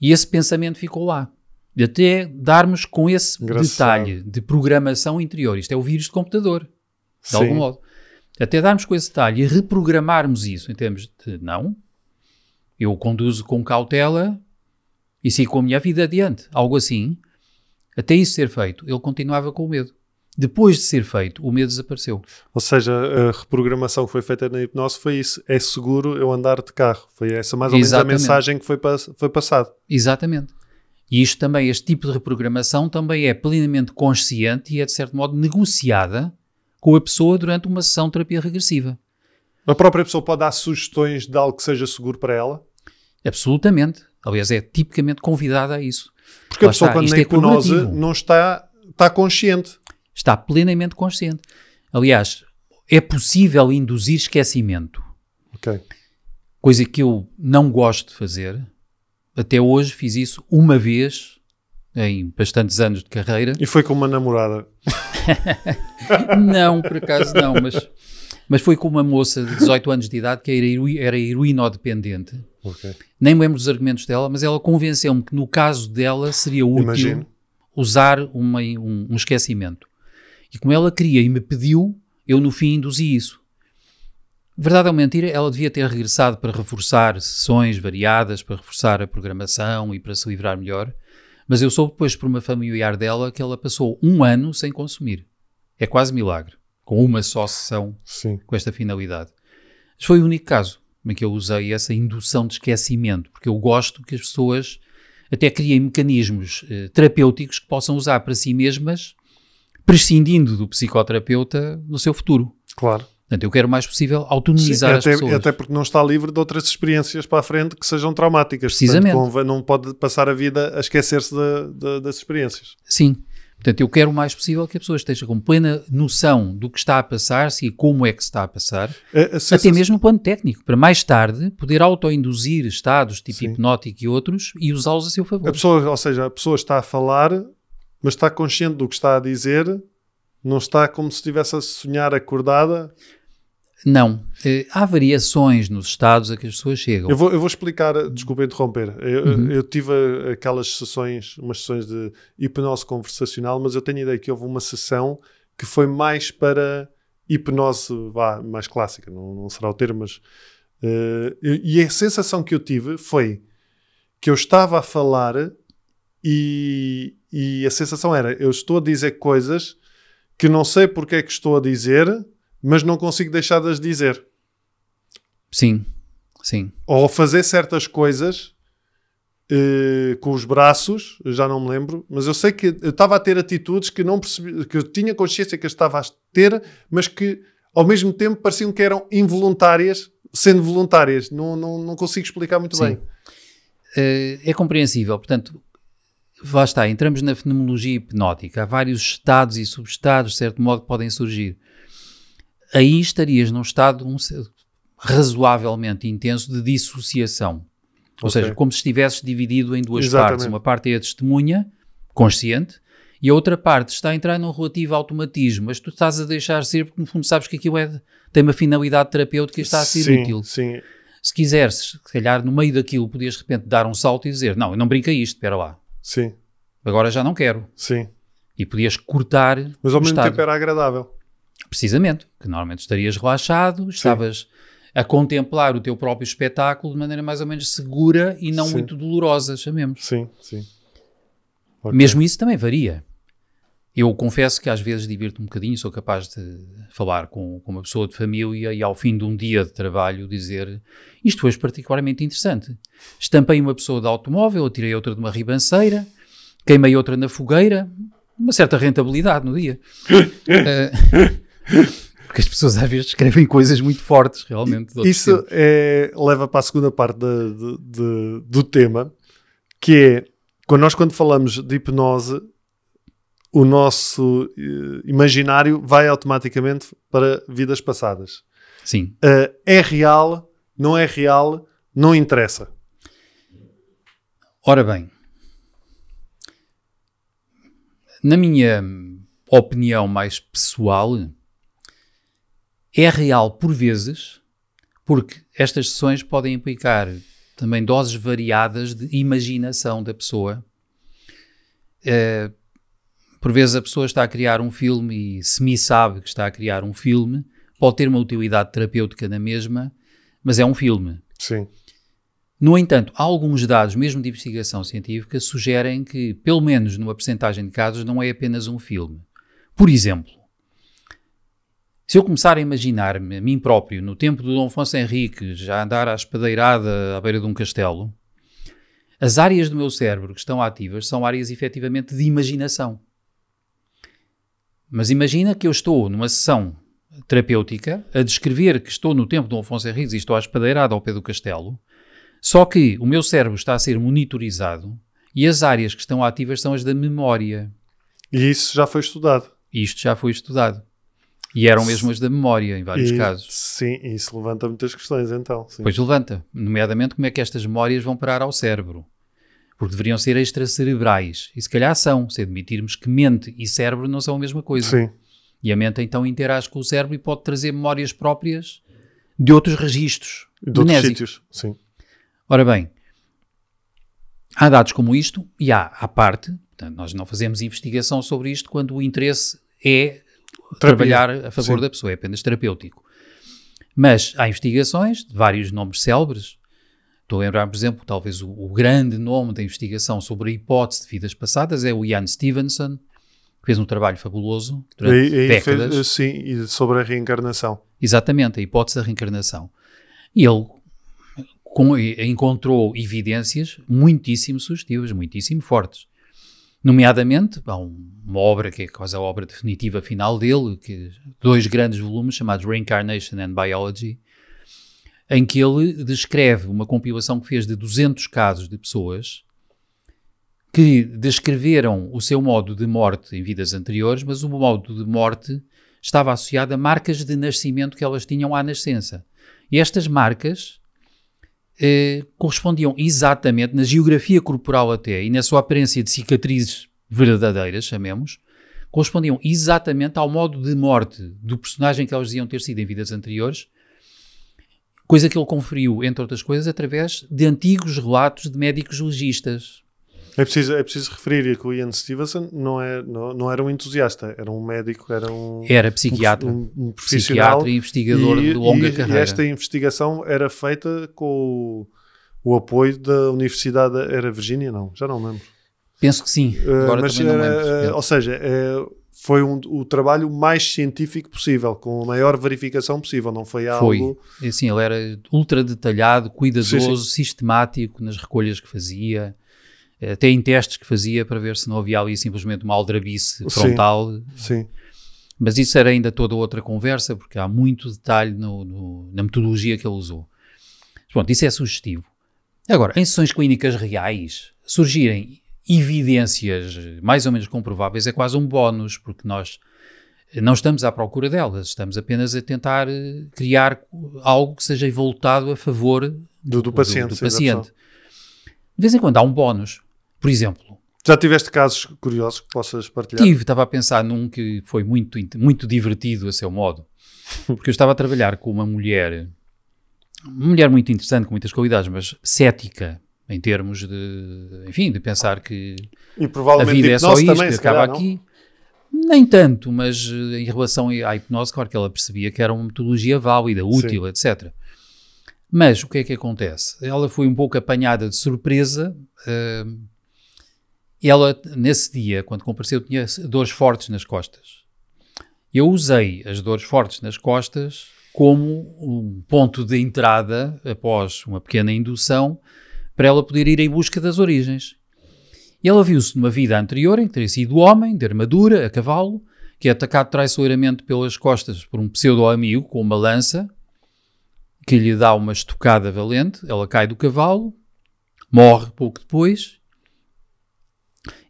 B: E esse pensamento ficou lá. Até darmos com esse Engraçado. detalhe de programação interior. Isto é o vírus de computador, de Sim. algum modo. Até darmos com esse detalhe e reprogramarmos isso em termos de não, eu conduzo com cautela e sigo com a minha vida adiante. Algo assim, até isso ser feito, ele continuava com medo. Depois de ser feito, o medo
A: desapareceu. Ou seja, a reprogramação que foi feita na hipnose foi isso: é seguro eu andar de carro. Foi essa
B: mais ou Exatamente. menos a mensagem que foi, foi passada. Exatamente. E isto também, este tipo de reprogramação também é plenamente consciente e é, de certo modo, negociada com a pessoa durante uma sessão de terapia regressiva. A própria pessoa pode dar sugestões de algo que seja seguro para ela? Absolutamente. Aliás, é tipicamente convidada a isso. Porque Lá a pessoa, está, quando na é hipnose, não está, está consciente. Está plenamente consciente. Aliás, é possível induzir esquecimento. Ok. Coisa que eu não gosto de fazer. Até hoje fiz isso uma vez em bastantes anos de carreira. E foi com uma namorada? não, por acaso não, mas, mas foi com uma moça de 18 anos de idade que era, heroína era dependente. Okay. Nem me lembro dos argumentos dela, mas ela convenceu-me que no caso dela seria útil usar uma, um, um esquecimento. E como ela queria e me pediu, eu no fim induzi isso. Verdade ou mentira, ela devia ter regressado para reforçar sessões variadas, para reforçar a programação e para se livrar melhor, mas eu soube depois por uma familiar dela que ela passou um ano sem consumir. É quase milagre, com uma só sessão Sim. com esta finalidade. Mas foi o único caso em que eu usei essa indução de esquecimento, porque eu gosto que as pessoas até criem mecanismos eh, terapêuticos que possam usar para si mesmas prescindindo do psicoterapeuta no seu futuro. Claro. Portanto, eu quero o mais possível autonomizar Sim, até, as pessoas. Até
A: porque não está livre de outras experiências para a frente que sejam traumáticas. Precisamente. Portanto, não pode passar a vida a esquecer-se
B: das experiências. Sim. Portanto, eu quero o mais possível que a pessoa esteja com plena noção do que está a passar-se e como é que se está a passar, a, eh, a eh, até mesmo no plano técnico, para mais tarde poder autoinduzir estados tipo Sim. hipnótico e outros e usá-los a seu favor. A pessoa, ou seja, a pessoa está a
A: falar mas está consciente do que está a dizer? Não está como se estivesse a sonhar
B: acordada? Não. Há eh, variações nos estados a que as pessoas chegam. Eu vou, eu
A: vou explicar, desculpa interromper. Eu, uhum. eu, tive aquelas sessões, umas sessões de hipnose conversacional, mas eu tenho a ideia que houve uma sessão que foi mais para hipnose vá, mais clássica, não, não será o termo, mas. Uh, e a sensação que eu tive foi que eu estava a falar e, e a sensação era: eu estou a dizer coisas que não sei porque é que estou a dizer, mas não consigo deixar de as dizer.
B: Sim, sim.
A: Ou fazer certas coisas Uh, com os braços, já não me lembro, mas eu sei que eu estava a ter atitudes que não percebi, que eu tinha consciência que eu estava a ter, mas que ao mesmo tempo pareciam que eram involuntárias, sendo voluntárias. Não, não, não
B: consigo explicar muito Sim. bem. Uh, é compreensível, portanto, Vá está, entramos na fenomenologia hipnótica. Há vários estados e subestados, de certo modo, que podem surgir. Aí estarias num estado um, razoavelmente intenso de dissociação. Ou okay. seja, como se estivesses dividido em duas Exatamente. partes. Uma parte é a testemunha, consciente, e a outra parte está a entrar num relativo automatismo, mas tu estás a deixar ser porque, no fundo, sabes que aquilo é, tem uma finalidade terapêutica e está a ser sim, útil. Sim. Se quiseres, se calhar, no meio daquilo, podias de repente dar um salto e dizer: Não, eu não brinca isto, espera lá. Sim. Agora já não quero. Sim. E podias cortar. Mas ao mesmo estado. tempo
A: era agradável.
B: Precisamente, que normalmente estarias relaxado, estavas Sim. a contemplar o teu próprio espetáculo de maneira mais ou menos segura e não Sim. muito dolorosa, chamemos. Sim, sim. Okay. Mesmo isso também varia. Eu confesso que às vezes divirto um bocadinho, sou capaz de falar com, com, uma pessoa de família e ao fim de um dia de trabalho dizer isto foi particularmente interessante. Estampei uma pessoa de automóvel, tirei outra de uma ribanceira, queimei outra na fogueira, uma certa rentabilidade no dia. Eh, porque as pessoas às vezes escrevem coisas muito fortes, realmente. Isso é, leva para a segunda
A: parte de, de, de, do tema, que é, quando nós quando falamos de hipnose, o nosso eh, imaginário vai automaticamente para vidas passadas. Sim. Uh, é real, não é real,
B: não interessa. Ora bem, na minha opinião mais pessoal, é real por vezes, porque estas sessões podem implicar também doses variadas de imaginação da pessoa. Uh, por vezes a pessoa está a criar um filme e semi-sabe que está a criar um filme, pode ter uma utilidade terapêutica na mesma, mas é um filme. Sim. No entanto, alguns dados, mesmo de investigação científica, sugerem que, pelo menos numa percentagem de casos, não é apenas um filme. Por exemplo, se eu começar a imaginar-me a mim próprio no tempo do Dom Afonso Henrique, já andar à espadeirada à beira de um castelo, as áreas do meu cérebro que estão ativas são áreas efetivamente de imaginação. Mas imagina que eu estou numa sessão terapêutica a descrever que estou no tempo de Dom Afonso Henriques e estou à espadeirada ao pé do castelo, só que o meu cérebro está a ser monitorizado e as áreas que estão ativas são as da memória. E isso já foi estudado. Isto já foi estudado. E eram mesmo as da memória, em vários e, casos.
A: Sim, isso levanta muitas questões, então. Sim. Pois levanta.
B: Nomeadamente, como é que estas memórias vão parar ao cérebro? porque deveriam ser extracerebrais. E se calhar são, se admitirmos que mente e cérebro não são a mesma coisa. Sim. E a mente então interage com o cérebro e pode trazer memórias próprias de outros registros. De outros sítios, sim. Ora bem, há dados como isto e há à parte, portanto, nós não fazemos investigação sobre isto quando o interesse é Terapia. trabalhar a favor sim. da pessoa, é apenas terapêutico. Mas há investigações de vários nomes célebres Estou a lembrar, por exemplo, talvez o, o, grande nome da investigação sobre a hipótese de vidas passadas é o Ian Stevenson, que fez um trabalho fabuloso durante e, e décadas. Fez,
A: eh, sim, sobre
B: a reencarnação. Exatamente, a hipótese da reencarnação. E ele com, encontrou evidências muitíssimo sugestivas, muitíssimo fortes. Nomeadamente, há uma obra que é quase a obra definitiva final dele, que dois grandes volumes chamados Reincarnation and Biology, em que ele descreve uma compilação que fez de 200 casos de pessoas que descreveram o seu modo de morte em vidas anteriores, mas o modo de morte estava associado a marcas de nascimento que elas tinham à nascença. E estas marcas eh, correspondiam exatamente na geografia corporal até e na sua aparência de cicatrizes verdadeiras, chamemos, correspondiam exatamente ao modo de morte do personagem que elas iam ter sido em vidas anteriores coisa que ele conferiu, entre outras coisas, através de antigos relatos de médicos legistas. É preciso, é preciso referir que o Ian
A: Stevenson não, é, não, não era um entusiasta, era um médico, era um. Era psiquiatra. Um, um profissional. Psiquiatra e investigador e, de longa e, carreira. E esta investigação era feita com o, o apoio da Universidade. Era Virgínia, não? Já não lembro.
B: Penso que sim. Eh, Agora uh, mas, também não lembro. Eh, ou
A: seja, é foi um, o trabalho mais científico possível, com a maior verificação possível, não foi algo...
B: Foi, é assim, ele era ultra detalhado, cuidadoso, sim, sim. sistemático nas recolhas que fazia, eh, até em testes que fazia para ver se não havia ali simplesmente uma aldrabice frontal. Sim, sim. Mas isso era ainda toda outra conversa, porque há muito detalhe no, no, na metodologia que ele usou. Mas, pronto, isso é sugestivo. Agora, em sessões clínicas reais, surgirem evidências mais ou menos comprováveis é quase um bónus, porque nós não estamos à procura delas, estamos apenas a tentar eh, criar algo que seja voltado a favor do, do paciente. Do, do paciente. De vez em quando há um bónus. Por exemplo, já tiveste casos curiosos que possas partilhar? Tive, estava a pensar num que foi muito, muito divertido a seu modo, porque eu estava a trabalhar com uma mulher, uma mulher muito interessante, com muitas qualidades, mas cética, em termos de, enfim, de pensar que a vida tipo, é só isto, também, que acaba calhar, aqui. Nem tanto, mas eh, em relação à hipnose, claro que ela percebia que era uma metodologia válida, útil, Sim. etc. Mas o que é que acontece? Ela foi um pouco apanhada de surpresa. Eh, ela, nesse dia, quando compareceu, tinha dores fortes nas costas. Eu usei as dores fortes nas costas como um ponto de entrada, após uma pequena indução, para ela poder ir em busca das origens. E ela viu-se numa vida anterior em que teria sido homem, de armadura, a cavalo, que é atacado traiçoeiramente pelas costas por um pseudo-amigo com uma lança, que lhe dá uma estocada valente, ela cai do cavalo, morre pouco depois.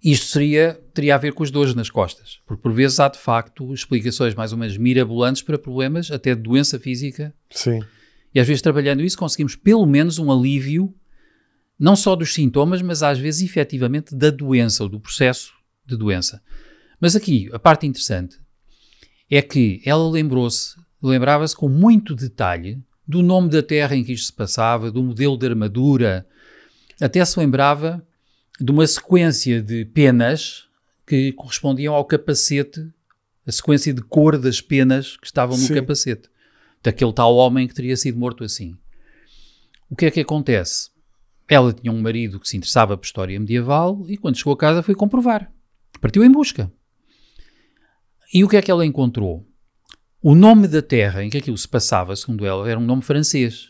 B: Isto seria, teria a ver com as dores nas costas, porque por vezes há de facto explicações mais ou menos mirabolantes para problemas, até de doença física. Sim. E às vezes trabalhando isso conseguimos pelo menos um alívio não só dos sintomas, mas às vezes efetivamente da doença ou do processo de doença. Mas aqui a parte interessante é que ela lembrou-se, lembrava-se com muito detalhe do nome da terra em que isto se passava, do modelo de armadura, até se lembrava de uma sequência de penas que correspondiam ao capacete, a sequência de cor das penas que estavam no Sim. capacete, daquele tal homem que teria sido morto assim. O que é que acontece? Ela tinha um marido que se interessava por história medieval e quando chegou a casa foi comprovar. Partiu em busca. E o que é que ela encontrou? O nome da terra em que aquilo se passava, segundo ela, era um nome francês.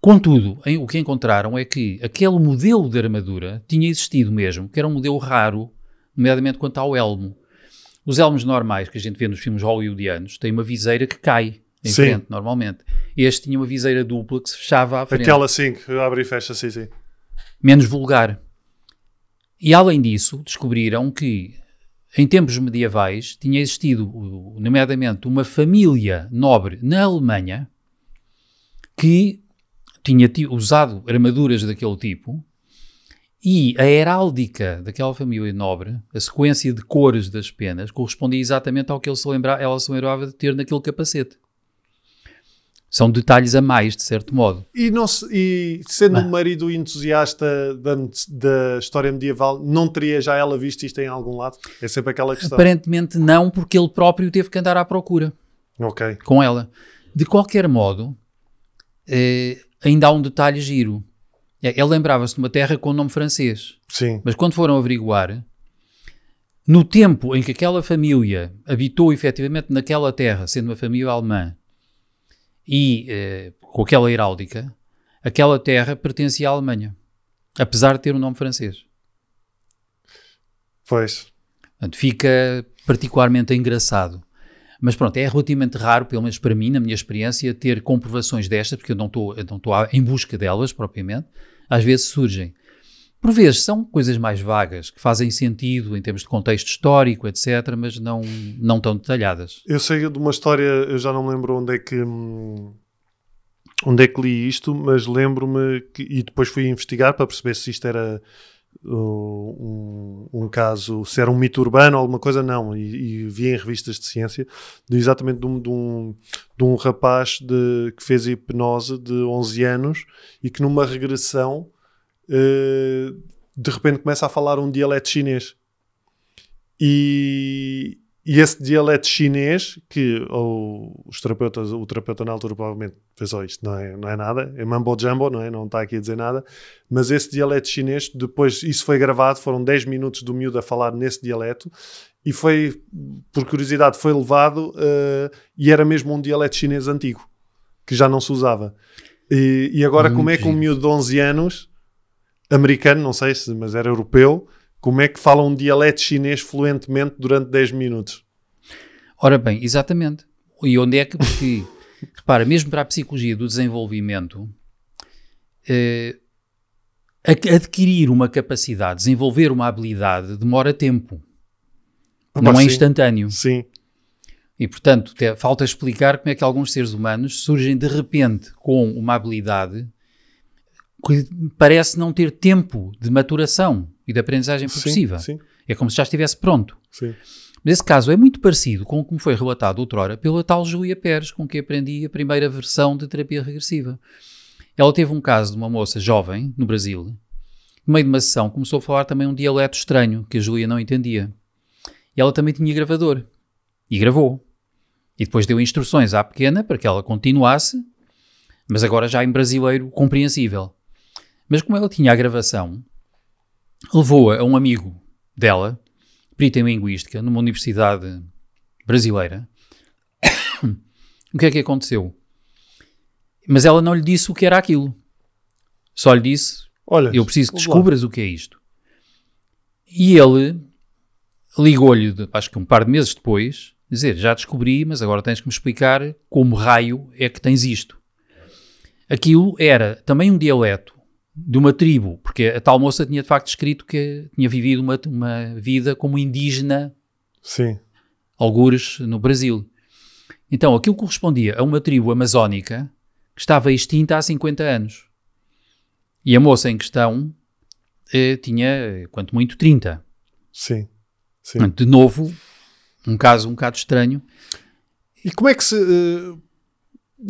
B: Contudo, em, o que encontraram é que aquele modelo de armadura tinha existido mesmo, que era um modelo raro, nomeadamente quanto ao elmo. Os elmos normais que a gente vê nos filmes hollywoodianos têm uma viseira que cai em Sim. frente, normalmente. Este tinha uma viseira dupla que se fechava à frente. Aquela assim que abre
A: e fecha, sim, sim.
B: Menos vulgar. E além disso, descobriram que em tempos medievais tinha existido, nomeadamente, uma família nobre na Alemanha que tinha usado armaduras daquele tipo e a heráldica daquela família nobre, a sequência de cores das penas, correspondia exatamente ao que ele se lembra, ela se lembrava de ter naquele capacete. São detalhes a mais, de certo modo. E, não se, e
A: sendo um marido entusiasta da, da, história medieval, não teria já ela visto isto em algum lado? É sempre aquela questão.
B: Aparentemente não, porque ele próprio teve que andar à procura ok com ela. De qualquer modo, eh, ainda há um detalhe giro. É, ele lembrava-se de uma terra com o nome francês. Sim. Mas quando foram averiguar, no tempo em que aquela família habitou efetivamente naquela terra, sendo uma família alemã, e eh, com aquela heráldica, aquela terra pertencia à Alemanha, apesar de ter um nome francês. Pois. Portanto, fica particularmente engraçado. Mas pronto, é relativamente raro, pelo menos para mim, na minha experiência, ter comprovações destas, porque eu não estou em busca delas propriamente. Às vezes surgem. Por vezes são coisas mais vagas, que fazem sentido em termos de contexto histórico, etc., mas não, não tão detalhadas.
A: Eu sei de uma história, eu já não me lembro onde é que. Onde é que li isto, mas lembro-me que. E depois fui investigar para perceber se isto era uh, um, um, caso, se era um mito urbano alguma coisa, não. E, e vi em revistas de ciência de exatamente de um, de um, de um rapaz de, que fez hipnose de 11 anos e que numa regressão eh, de repente começa a falar um dialeto chinês. E, e esse dialeto chinês, que ou, os terapeutas, o terapeuta na altura provavelmente pensou isto, não é, não é nada, é mambo jumbo, não é? Não está aqui a dizer nada, mas esse dialeto chinês, depois isso foi gravado, foram 10 minutos do miúdo a falar nesse dialeto e foi, por curiosidade, foi levado uh, e era mesmo um dialeto chinês antigo, que já não se usava. E, e agora, Muito como é que um miúdo de 11 anos americano, não sei se, mas era europeu, como é que fala um dialeto chinês fluentemente durante 10
B: minutos? Ora bem, exatamente. E onde é que, porque, repara, mesmo para a psicologia do desenvolvimento, eh, adquirir uma capacidade, desenvolver uma habilidade, demora tempo. Ah, não é instantâneo. Sim. E, portanto, te, falta explicar como é que alguns seres humanos surgem de repente com uma habilidade que parece não ter tempo de maturação e de aprendizagem progressiva. Sim, sim. É como se já estivesse pronto. Sim. Mas esse caso é muito parecido com o que me foi relatado outrora pela tal Julia Pérez, com quem aprendi a primeira versão de terapia regressiva. Ela teve um caso de uma moça jovem, no Brasil, no meio de uma sessão, começou a falar também um dialeto estranho que a Julia não entendia. E ela também tinha gravador. E gravou. E depois deu instruções à pequena para que ela continuasse, mas agora já em brasileiro compreensível. Mas como ela tinha a gravação, levou-a a um amigo dela, perito em linguística, numa universidade brasileira. o que é que aconteceu? Mas ela não lhe disse o que era aquilo. Só lhe disse: Olha, eu preciso que descubras lá. o que é isto. E ele ligou-lhe, acho que um par de meses depois, dizer: Já descobri, mas agora tens que me explicar como raio é que tens isto. Aquilo era também um dialeto de uma tribo, porque a tal moça tinha de facto escrito que tinha vivido uma, uma vida como indígena, Sim. algures no Brasil. Então, aquilo correspondia a uma tribo amazónica que estava extinta há 50 anos. E a moça em questão eh, tinha, eh, quanto muito, 30. Sim. Sim. De novo, um caso um bocado estranho. E como é que se.
A: Uh,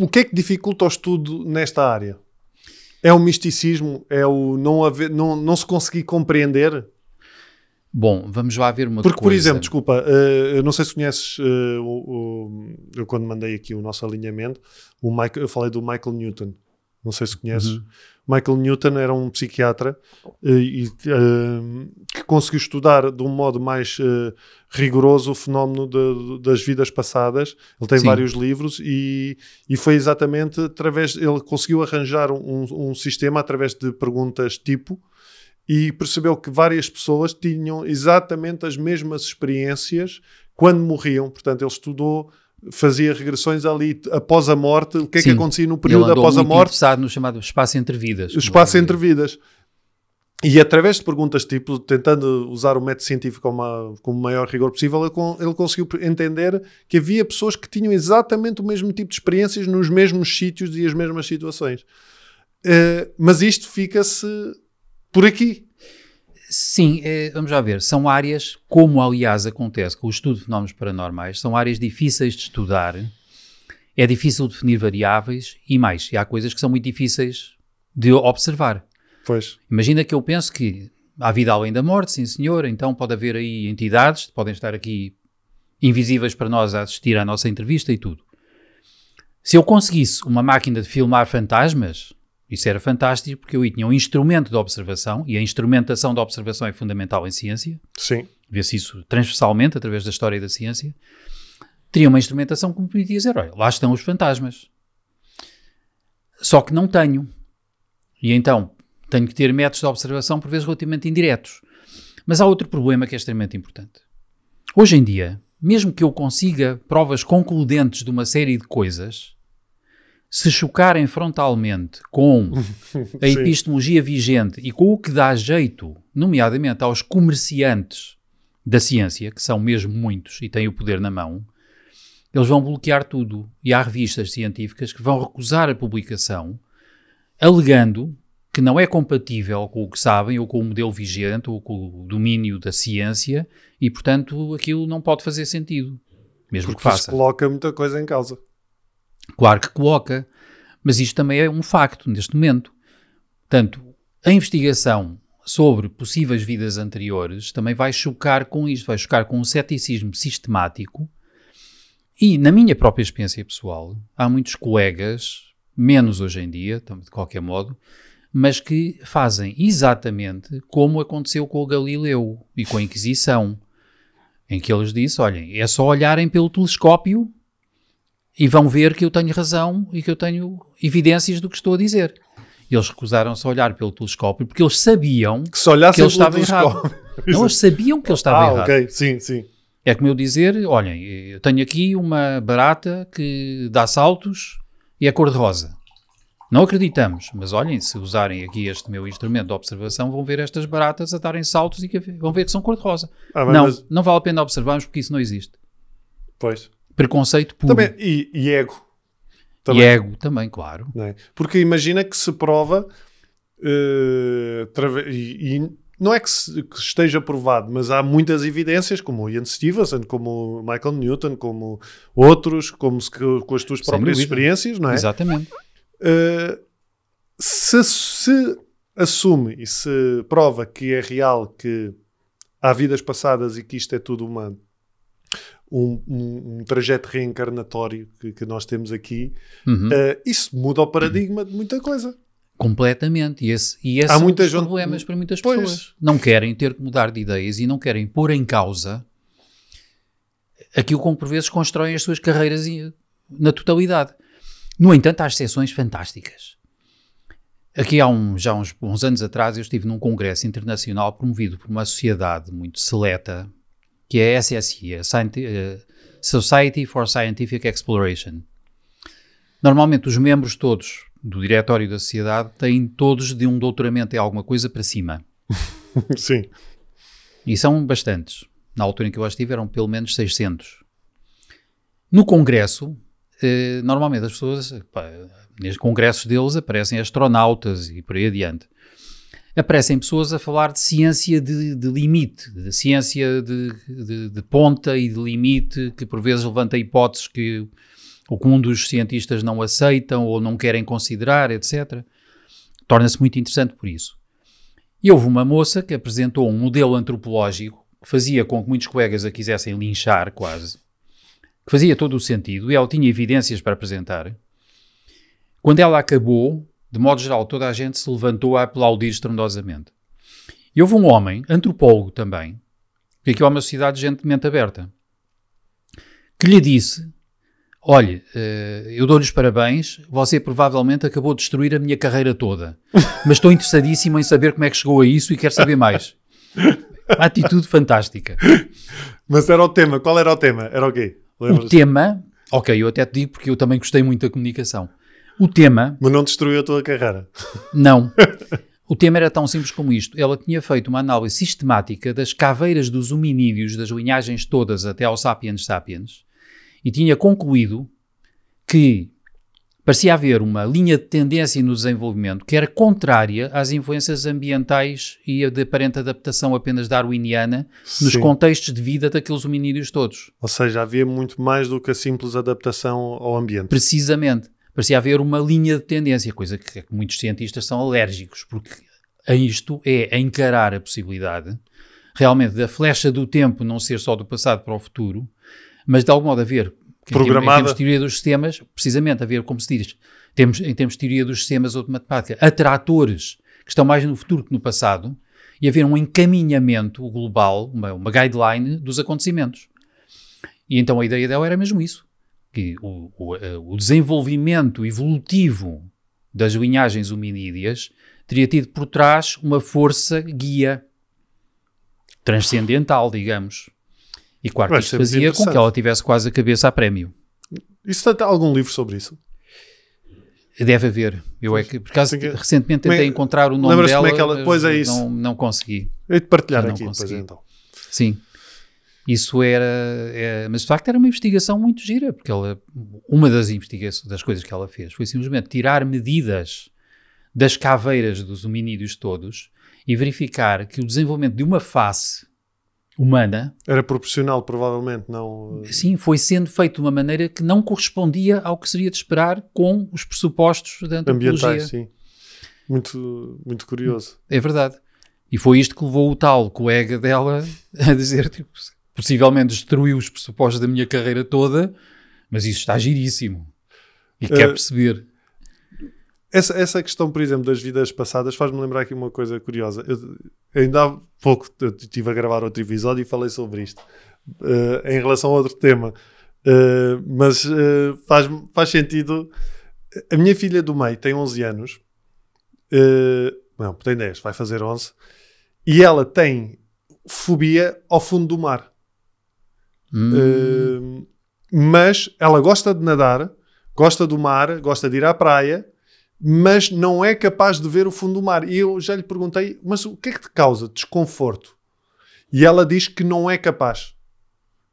A: o que é que dificulta o estudo nesta área? É o misticismo? É o não, haver, não, não se conseguir compreender?
B: Bom, vamos lá ver uma Porque, coisa. Porque, por exemplo,
A: desculpa, eh, eu não sei se conheces, eu, eh, eu quando mandei aqui o nosso alinhamento, o Michael, eu falei do Michael Newton. Não sei se conheces. Uhum. Michael Newton era um psiquiatra eh, e, uh, que conseguiu estudar de um modo mais uh, rigoroso o fenómeno de, de, das vidas passadas. Ele tem Sim. vários livros e, e foi exatamente através. Ele conseguiu arranjar um, um, sistema através de perguntas tipo e percebeu que várias pessoas tinham exatamente as mesmas experiências quando morriam. Portanto, ele estudou fazia regressões ali após a morte, o que é Sim. que acontecia no período após a morte. no chamado
B: espaço entre vidas. O espaço
A: entre vidas. E através de perguntas tipo, tentando usar o método científico com, uma, com o maior rigor possível, ele conseguiu entender que havia pessoas que tinham exatamente o mesmo tipo de experiências nos mesmos sítios e as mesmas situações. Uh, mas isto fica-se
B: por aqui. Sim, é, vamos já ver. São áreas, como aliás acontece com o estudo de fenómenos paranormais, são áreas difíceis de estudar, é difícil definir variáveis e mais. E há coisas que são muito difíceis de observar. Pois. Imagina que eu penso que há vida além da morte, sim senhor, então pode haver aí entidades que podem estar aqui invisíveis para nós a assistir à nossa entrevista e tudo. Se eu conseguisse uma máquina de filmar fantasmas, isso era fantástico porque eu tinha um instrumento de observação e a instrumentação da observação é fundamental em ciência. Sim. Vê-se isso transversalmente através da história da ciência. Teria uma instrumentação que me permitia dizer: olha, lá estão os fantasmas. Só que não tenho. E então tenho que ter métodos de observação, por vezes relativamente indiretos. Mas há outro problema que é extremamente importante. Hoje em dia, mesmo que eu consiga provas concludentes de uma série de coisas, se chocarem frontalmente com a epistemologia vigente e com o que dá jeito, nomeadamente aos comerciantes da ciência, que são mesmo muitos e têm o poder na mão, eles vão bloquear tudo. E há revistas científicas que vão recusar a publicação, alegando que não é compatível com o que sabem, ou com o modelo vigente, ou com o domínio da ciência, e portanto aquilo não pode fazer sentido. Mesmo Porque que faça.
A: coloca muita coisa em causa.
B: Claro que coloca, mas isto também é um facto neste momento. Portanto, a investigação sobre possíveis vidas anteriores também vai chocar com isto, vai chocar com um ceticismo sistemático. E na minha própria experiência pessoal, há muitos colegas, menos hoje em dia, de qualquer modo, mas que fazem exatamente como aconteceu com o Galileu e com a Inquisição, em que eles disse, olhem, é só olharem pelo telescópio e vão ver que eu tenho razão e que eu tenho evidências do que estou a dizer. E eles recusaram-se a olhar pelo telescópio porque eles sabiam que, que ele estava errado. Não, eles sabiam que ele estava ah, errado. ok, sim, sim. É como eu dizer, olhem, eu tenho aqui uma barata que dá saltos e é cor-de-rosa. Não acreditamos, mas olhem, se usarem aqui este meu instrumento de observação, vão ver estas baratas a darem saltos e vão ver que são cor-de-rosa. Ah, não, mas... não vale a pena observarmos porque isso não existe. Pois. Preconceito puro. Também, e, e ego. Também. E ego também, claro. É? Porque imagina que se prova,
A: uh, e, e, não é que, se, que, esteja provado, mas há muitas evidências, como Ian Stevenson, como Michael Newton, como outros, como se, com as tuas próprias experiências, não é? Exatamente. Uh, se, se assume e se prova que é real que há vidas passadas e que isto é tudo humano, um, um, um trajeto reencarnatório que, que,
B: nós temos aqui, uhum. uh, isso muda o paradigma uhum. de muita coisa. Completamente. E esse, e esse Há é um dos problemas para muitas pois. pessoas. Não querem ter que mudar de ideias e não querem pôr em causa aquilo com que por vezes constroem as suas carreiras na totalidade. No entanto, há exceções fantásticas. Aqui há um, já uns, uns anos atrás eu estive num congresso internacional promovido por uma sociedade muito seleta que é a SSI, a eh, Society for Scientific Exploration. Normalmente os membros todos do Diretório da Sociedade têm todos de um doutoramento em alguma coisa para cima. Sim. E são bastantes. Na altura em que eu estive eram pelo menos 600. No Congresso, eh, normalmente as pessoas, pá, nos congressos deles aparecem astronautas e por aí adiante aparecem pessoas a falar de ciência de, de limite, de ciência de, de, de, ponta e de limite, que por vezes levanta hipóteses que o comum dos cientistas não aceitam ou não querem considerar, etc. Torna-se muito interessante por isso. E houve uma moça que apresentou um modelo antropológico que fazia com que muitos colegas a quisessem linchar, quase, que fazia todo o sentido, e ela tinha evidências para apresentar. Quando ela acabou, de modo geral, toda a gente se levantou a aplaudir estrondosamente. E houve um homem, antropólogo também, que aqui é uma sociedade de gente de mente aberta, que lhe disse: Olhe, eh, eu dou-lhe os parabéns, você provavelmente acabou de destruir a minha carreira toda, mas estou interessadíssimo em saber como é que chegou a isso e quero saber mais. Uma atitude fantástica. Mas era o tema, qual era o tema? Era o quê? O tema, ok, eu até te digo porque eu também gostei muito da comunicação. O tema. Mas não destruiu a tua carreira. Não. O tema era tão simples como isto. Ela tinha feito uma análise sistemática das caveiras dos hominídeos, das linhagens todas até ao Sapiens Sapiens, e tinha concluído que parecia haver uma linha de tendência no desenvolvimento que era contrária às influências ambientais e de aparente adaptação apenas darwiniana nos Sim. contextos de vida daqueles hominídeos todos. Ou seja, havia muito mais do que a simples adaptação ao ambiente. Precisamente parecia haver uma linha de tendência, coisa que, muitos cientistas são alérgicos, porque a isto é encarar a possibilidade realmente da flecha do tempo não ser só do passado para o futuro, mas de algum modo haver programada. Em termos de teoria dos sistemas, precisamente, haver, como se diz, temos, em termos de teoria dos sistemas ou de matemática, atratores que estão mais no futuro que no passado e haver um encaminhamento global, uma, uma guideline dos acontecimentos. E então a ideia dela era mesmo isso que o, o, eh, o desenvolvimento evolutivo das linhagens hominídeas teria tido por trás uma força guia transcendental, digamos. E quarto isto fazia com que ela tivesse quase a cabeça a prémio. Isso há algum livro sobre isso? Deve haver. Eu é que, por acaso, que... recentemente tentei encontrar o nome dela, como é que ela... Eh, depois é isso. Não, não consegui. Eu te partilhar não aqui consegui. depois, então. Sim. Isso era, é, mas de facto era uma investigação muito gira, porque ela, uma das investigações, das coisas que ela fez foi simplesmente tirar medidas das caveiras dos hominídeos todos e verificar que o desenvolvimento de uma face humana era proporcional, provavelmente, não? Eh, sim, foi sendo feito de uma maneira que não correspondia ao que seria de esperar com os pressupostos da antropologia. Ambientais, sim.
A: Muito,
B: muito curioso. É verdade. E foi isto que levou o tal colega dela a dizer: tipo, possivelmente destruiu os pressupostos da minha carreira toda, mas isso está giríssimo. E uh, quer eh, perceber.
A: Essa, essa questão, por exemplo, das vidas passadas faz-me lembrar aqui uma coisa curiosa. Eu, ainda há pouco eu estive a gravar outro episódio e falei sobre isto, uh, em relação a outro tema. Uh, mas faz, faz sentido. A minha filha do meio tem 11 anos. não, tem 10, vai fazer 11. E ela tem fobia ao fundo do mar. Hum. hum. mas ela gosta de nadar, gosta do mar, gosta de ir à praia, mas não é capaz de ver o fundo do mar. E eu já lhe perguntei, mas o que é que te causa desconforto? E ela diz que não é capaz.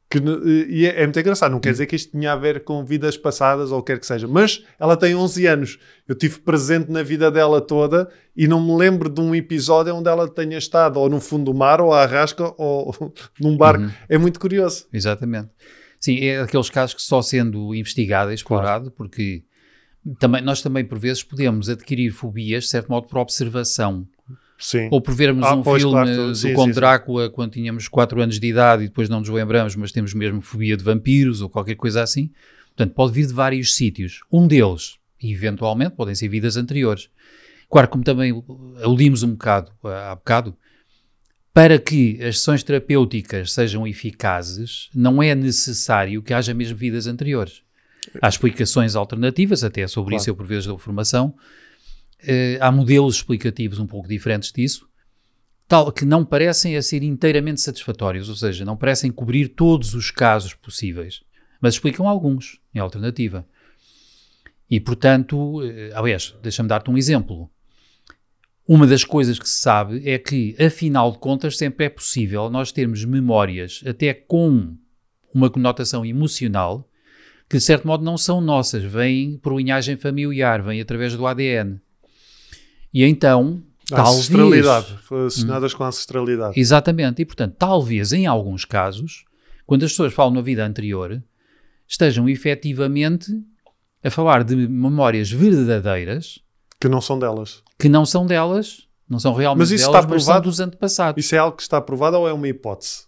A: Que, eh, e é, é, muito engraçado, não quer hum. dizer que isto tinha a ver com vidas passadas ou o que quer que seja, mas ela tem 11 anos. Eu tive presente na vida dela toda e não me lembro de um episódio onde ela tenha estado ou no fundo do mar, ou à rasca, ou num barco. Uhum.
B: É muito curioso. Exatamente. Sim, é aqueles casos que só sendo investigado explorado, claro. porque também, nós também por vezes podemos adquirir fobias, de certo modo, por observação. Sim. Ou por vermos ah, um pois, filme claro, do sim, Conde Drácula quando tínhamos 4 anos de idade e depois não nos lembramos, mas temos mesmo fobia de vampiros ou qualquer coisa assim. Portanto, pode vir de vários sítios. Um deles, eventualmente, podem ser vidas anteriores. Claro, como também aludimos um bocado, há bocado, para que as sessões terapêuticas sejam eficazes, não é necessário que haja mesmo vidas anteriores. Há explicações alternativas, até é sobre claro. isso eu por vezes dou formação, eh, há modelos explicativos um pouco diferentes disso, tal que não parecem a ser inteiramente satisfatórios, ou seja, não parecem cobrir todos os casos possíveis, mas explicam alguns em alternativa. E, portanto, eh, aliás, deixa-me dar-te um exemplo. Uma das coisas que se sabe é que, afinal de contas, sempre é possível nós termos memórias, até com uma conotação emocional, que de certo modo não são nossas, vêm por linhagem familiar, vêm através do ADN. E então, talvez... Ancestralidade, hum, com a ancestralidade. Exatamente, e portanto, talvez em alguns casos, quando as pessoas falam na vida anterior, estejam efetivamente a falar de memórias verdadeiras... Que não são delas. Que não são delas, não são realmente mas isso delas, está provado,
A: dos antepassados. Isso é algo que está provado ou é uma hipótese?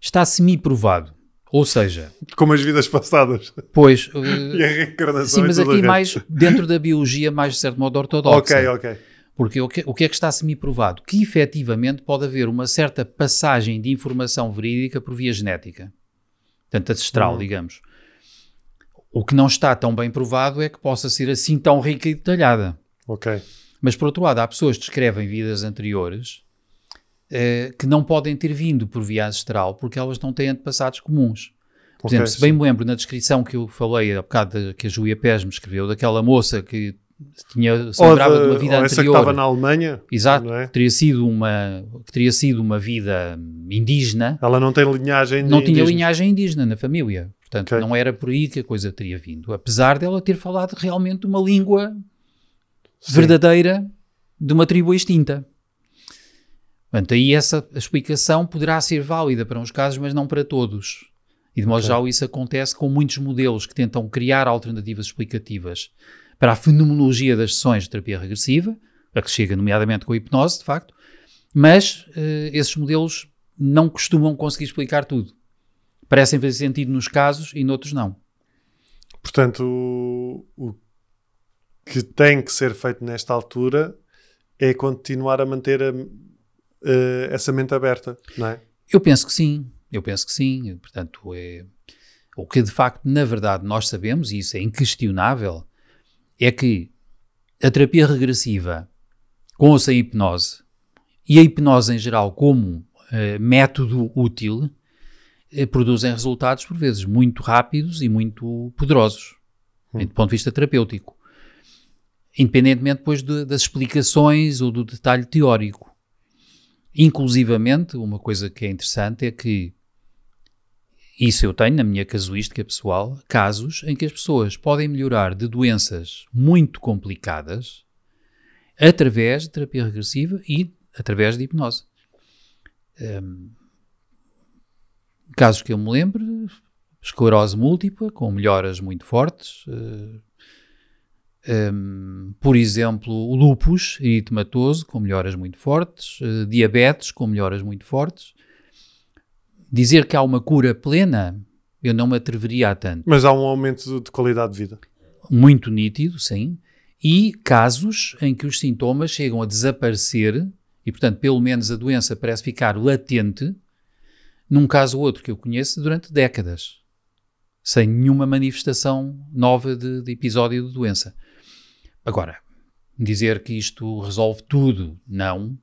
B: Está semi-provado. Ou seja, como as vidas passadas. Pois, uh, e a reencarnação. Sim, mas aqui mais dentro da biologia, mais de certo modo ortodoxa. Ok, ok. Porque o que, o que é que está semi-provado? Que efetivamente pode haver uma certa passagem de informação verídica por via genética, portanto ancestral, hum. digamos. O que não está tão bem provado é que possa ser assim tão rica e detalhada. Ok. Mas por outro lado, há pessoas que descrevem vidas anteriores eh, que não podem ter vindo por via ancestral, porque elas não têm antepassados comuns. Por okay, exemplo, se bem me lembro, na descrição que eu falei há bocado que a Julia Pérez me escreveu, daquela moça que tinha se lembrava de, de uma vida anterior. Essa que estava na Alemanha. Exato, é? teria sido uma teria sido uma vida indígena. Ela não tem linhagem Não tinha linhagem indígena na família. Portanto, okay. não era por aí que a coisa teria vindo, apesar dela ter falado realmente uma língua Sim. verdadeira de uma tribo extinta. Portanto, aí essa explicação poderá ser válida para uns casos, mas não para todos. E de modo okay. geral isso acontece com muitos modelos que tentam criar alternativas explicativas para a fenomenologia das sessões de terapia regressiva, a que chega nomeadamente com a hipnose, de facto, mas eh, esses modelos não costumam conseguir explicar tudo. Parecem fazer sentido nos casos e noutros não. Portanto, o,
A: o que tem que ser feito nesta altura é continuar a manter a uh, essa mente aberta,
B: não é? Eu penso que sim, eu penso que sim. Portanto, é, o que de facto, na verdade, nós sabemos, e isso é inquestionável, é que a terapia regressiva, com ou sem hipnose, e a hipnose em geral como uh, método útil, uh, produzem resultados, por vezes, muito rápidos e muito poderosos, hum. do ponto de vista terapêutico. Independentemente, depois, de, das explicações ou do detalhe teórico. Inclusivamente, uma coisa que é interessante é que isso eu tenho na minha casuística pessoal casos em que as pessoas podem melhorar de doenças muito complicadas através de terapia regressiva e através de hipnose. Um, casos que eu me lembro, esclerose múltipla, com melhoras muito fortes, uh, um, por exemplo, o lúpus eritematoso, com melhoras muito fortes, eh, diabetes, com melhoras muito fortes. Dizer que há uma cura plena, eu não me atreveria a tanto. Mas
A: há um aumento de qualidade de vida.
B: Muito nítido, sim. E casos em que os sintomas chegam a desaparecer e, portanto, pelo menos a doença parece ficar latente, num caso ou outro que eu conheço, durante décadas, sem nenhuma manifestação nova de, de episódio de doença. Agora, dizer que isto resolve tudo, não.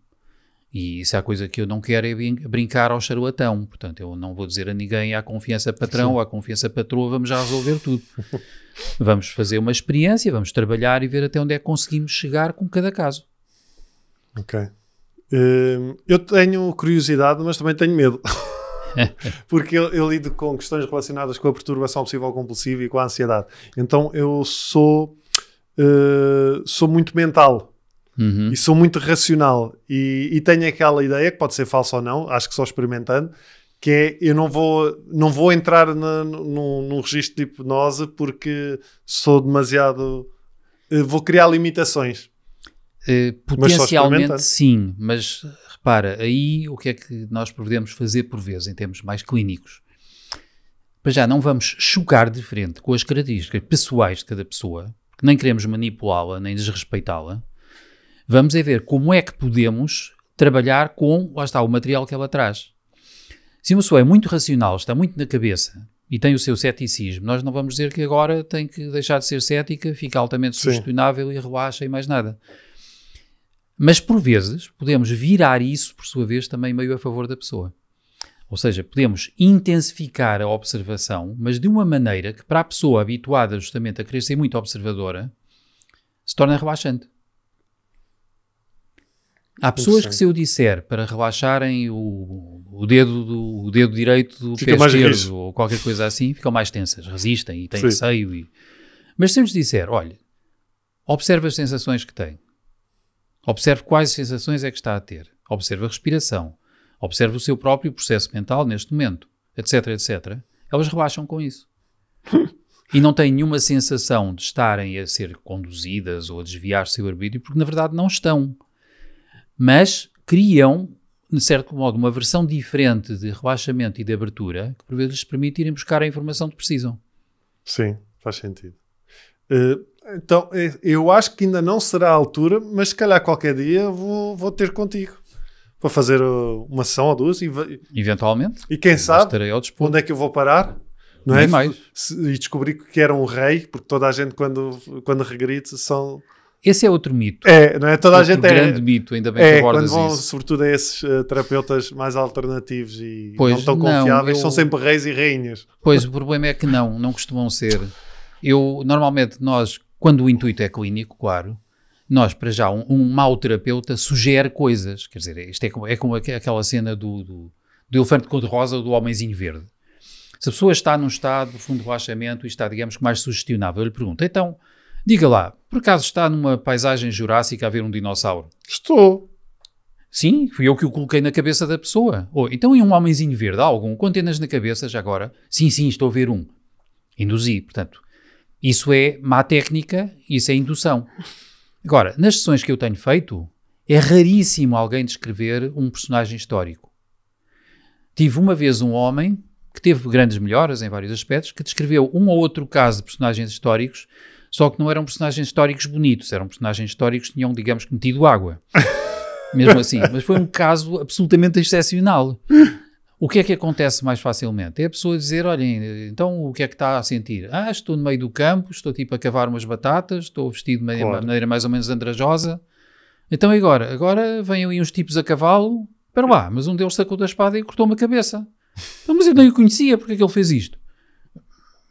B: E isso é a coisa que eu não quero é brincar ao charlatão. Portanto, eu não vou dizer a ninguém à confiança patrão ou à confiança patroa, vamos já resolver tudo. vamos fazer uma experiência, vamos trabalhar e ver até onde é que conseguimos chegar com cada caso.
A: Ok. Hum, eu tenho curiosidade, mas também tenho medo. Porque eu, eu lido com questões relacionadas com a perturbação possível compulsiva e com a ansiedade. Então eu sou eh, sou muito mental. Uhum. E sou muito racional e, e tenho aquela ideia que pode ser falsa ou não, acho que só experimentando, que é eu não vou, não vou entrar na, no, no registro de hipnose porque sou demasiado. Eh, vou criar limitações.
B: Uh, potencialmente sim, mas repara, aí o que é que nós podemos fazer por vezes em termos mais clínicos? Para já não vamos chocar de frente com as características pessoais de cada pessoa, nem queremos manipulá-la, nem desrespeitá-la. Vamos é ver como é que podemos trabalhar com, lá está, o material que ela traz. Se uma pessoa é muito racional, está muito na cabeça e tem o seu ceticismo, nós não vamos dizer que agora tem que deixar de ser cética, fica altamente sugestionável e relaxa e mais nada. Mas por vezes podemos virar isso, por sua vez, também meio a favor da pessoa. Ou seja, podemos intensificar a observação, mas de uma maneira que, para a pessoa habituada justamente a querer ser muito observadora, se torna relaxante. Há pessoas que, se eu disser para relaxarem o, o, dedo, do, o dedo direito do Fica pé esquerdo ou qualquer coisa assim, ficam mais tensas, resistem e têm Sim. receio. E... Mas se eu lhes disser, olha, observe as sensações que tem, observe quais sensações é que está a ter, observe a respiração, observa o seu próprio processo mental neste momento, etc, etc, elas relaxam com isso. e não têm nenhuma sensação de estarem a ser conduzidas ou a desviar o seu arbítrio, porque na verdade não estão. Mas criam, de certo modo, uma versão diferente de relaxamento e de abertura que por vezes lhes permite irem buscar a informação que precisam.
A: Sim, faz sentido. Uh, então, eh, eu acho que ainda não será a altura, mas se calhar qualquer dia vou, vou ter contigo para fazer uh, uma sessão ou duas. E,
B: Eventualmente.
A: E quem sabe onde é que eu vou parar? Não Nem é? mais. E descobri que era um rei, porque toda a gente, quando, quando regrita são.
B: Esse é outro mito. É, não é? Toda outro a gente grande é. grande mito, ainda bem é, que abordas quando vão, isso.
A: Sobretudo a esses uh, terapeutas mais alternativos e pois, não tão confiáveis, não, eu... são sempre reis e rainhas.
B: Pois, o problema é que não, não costumam ser. Eu, normalmente, nós, quando o intuito é clínico, claro, nós, para já, um, um mau terapeuta sugere coisas. Quer dizer, isto é como, é como aquela cena do, do, do elefante cor-de-rosa ou do homenzinho verde. Se a pessoa está num estado de fundo de relaxamento e está, digamos, mais sugestionável, eu lhe pergunto, então, diga lá, por acaso está numa paisagem jurássica a ver um dinossauro? Estou. Sim, fui eu que o coloquei na cabeça da pessoa. Ou, oh, então, e um homenzinho verde? Há algum? Com antenas na cabeça, já agora? Sim, sim, estou a ver um. Induzi, portanto. Isso é má técnica, isso é indução. Agora, nas sessões que eu tenho feito, é raríssimo alguém descrever um personagem histórico. Tive uma vez um homem que teve grandes melhoras em vários aspectos, que descreveu um ou outro caso de personagens históricos, só que não eram personagens históricos bonitos, eram personagens históricos que tinham, digamos, metido água. Mesmo assim, mas foi um caso absolutamente excepcional o que é que acontece mais facilmente? É a pessoa dizer, olhem, então o que é que está a sentir? Ah, estou no meio do campo, estou tipo a cavar umas batatas, estou vestido de maneira, claro. maneira mais ou menos andrajosa. Então agora? Agora vêm aí uns tipos a cavalo, para lá, mas um deles sacou da espada e cortou uma cabeça. Então, mas eu nem o conhecia, porque é que ele fez isto?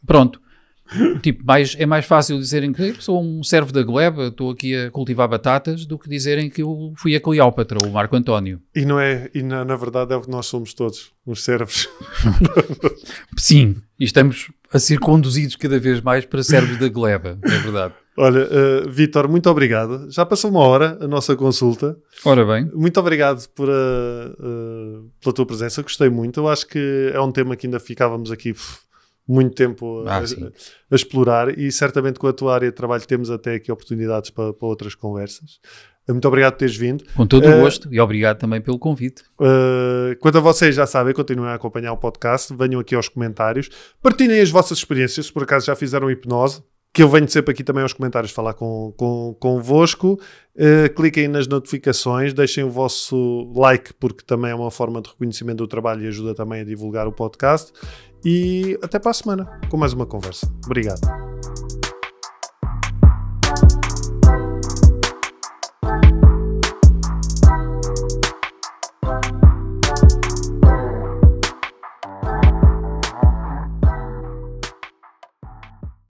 B: Pronto tipo, mais, é mais fácil dizerem que sou um servo da gleba, estou aqui a cultivar batatas, do que dizerem que eu fui a Cleópatra, o Marco António. E não é, e na, na verdade é o que nós somos todos, uns servos. Sim, e estamos a ser conduzidos cada vez mais para servos da gleba, é verdade.
A: Olha, uh, eh, Vitor, muito obrigado. Já passou uma hora a nossa consulta. Ora bem. Muito obrigado por uh, pela tua presença, gostei muito. Eu acho que é um tema que ainda ficávamos aqui muito tempo ah, a, a, explorar e certamente com a tua área de trabalho temos até aqui oportunidades para, para outras conversas. Eh, muito obrigado por teres vindo. Com todo o eh, gosto
B: uh, e obrigado também pelo
A: convite. Uh, quanto a vocês, já sabem, continuem a acompanhar o podcast, venham aqui aos comentários, partilhem as vossas experiências, se por acaso já fizeram hipnose, que eu venho sempre aqui também aos comentários falar com, com, convosco. Uh, cliquem nas notificações, deixem o vosso like, porque também é uma forma de reconhecimento do trabalho e ajuda também a divulgar o podcast e até para a semana com mais uma conversa. Obrigado.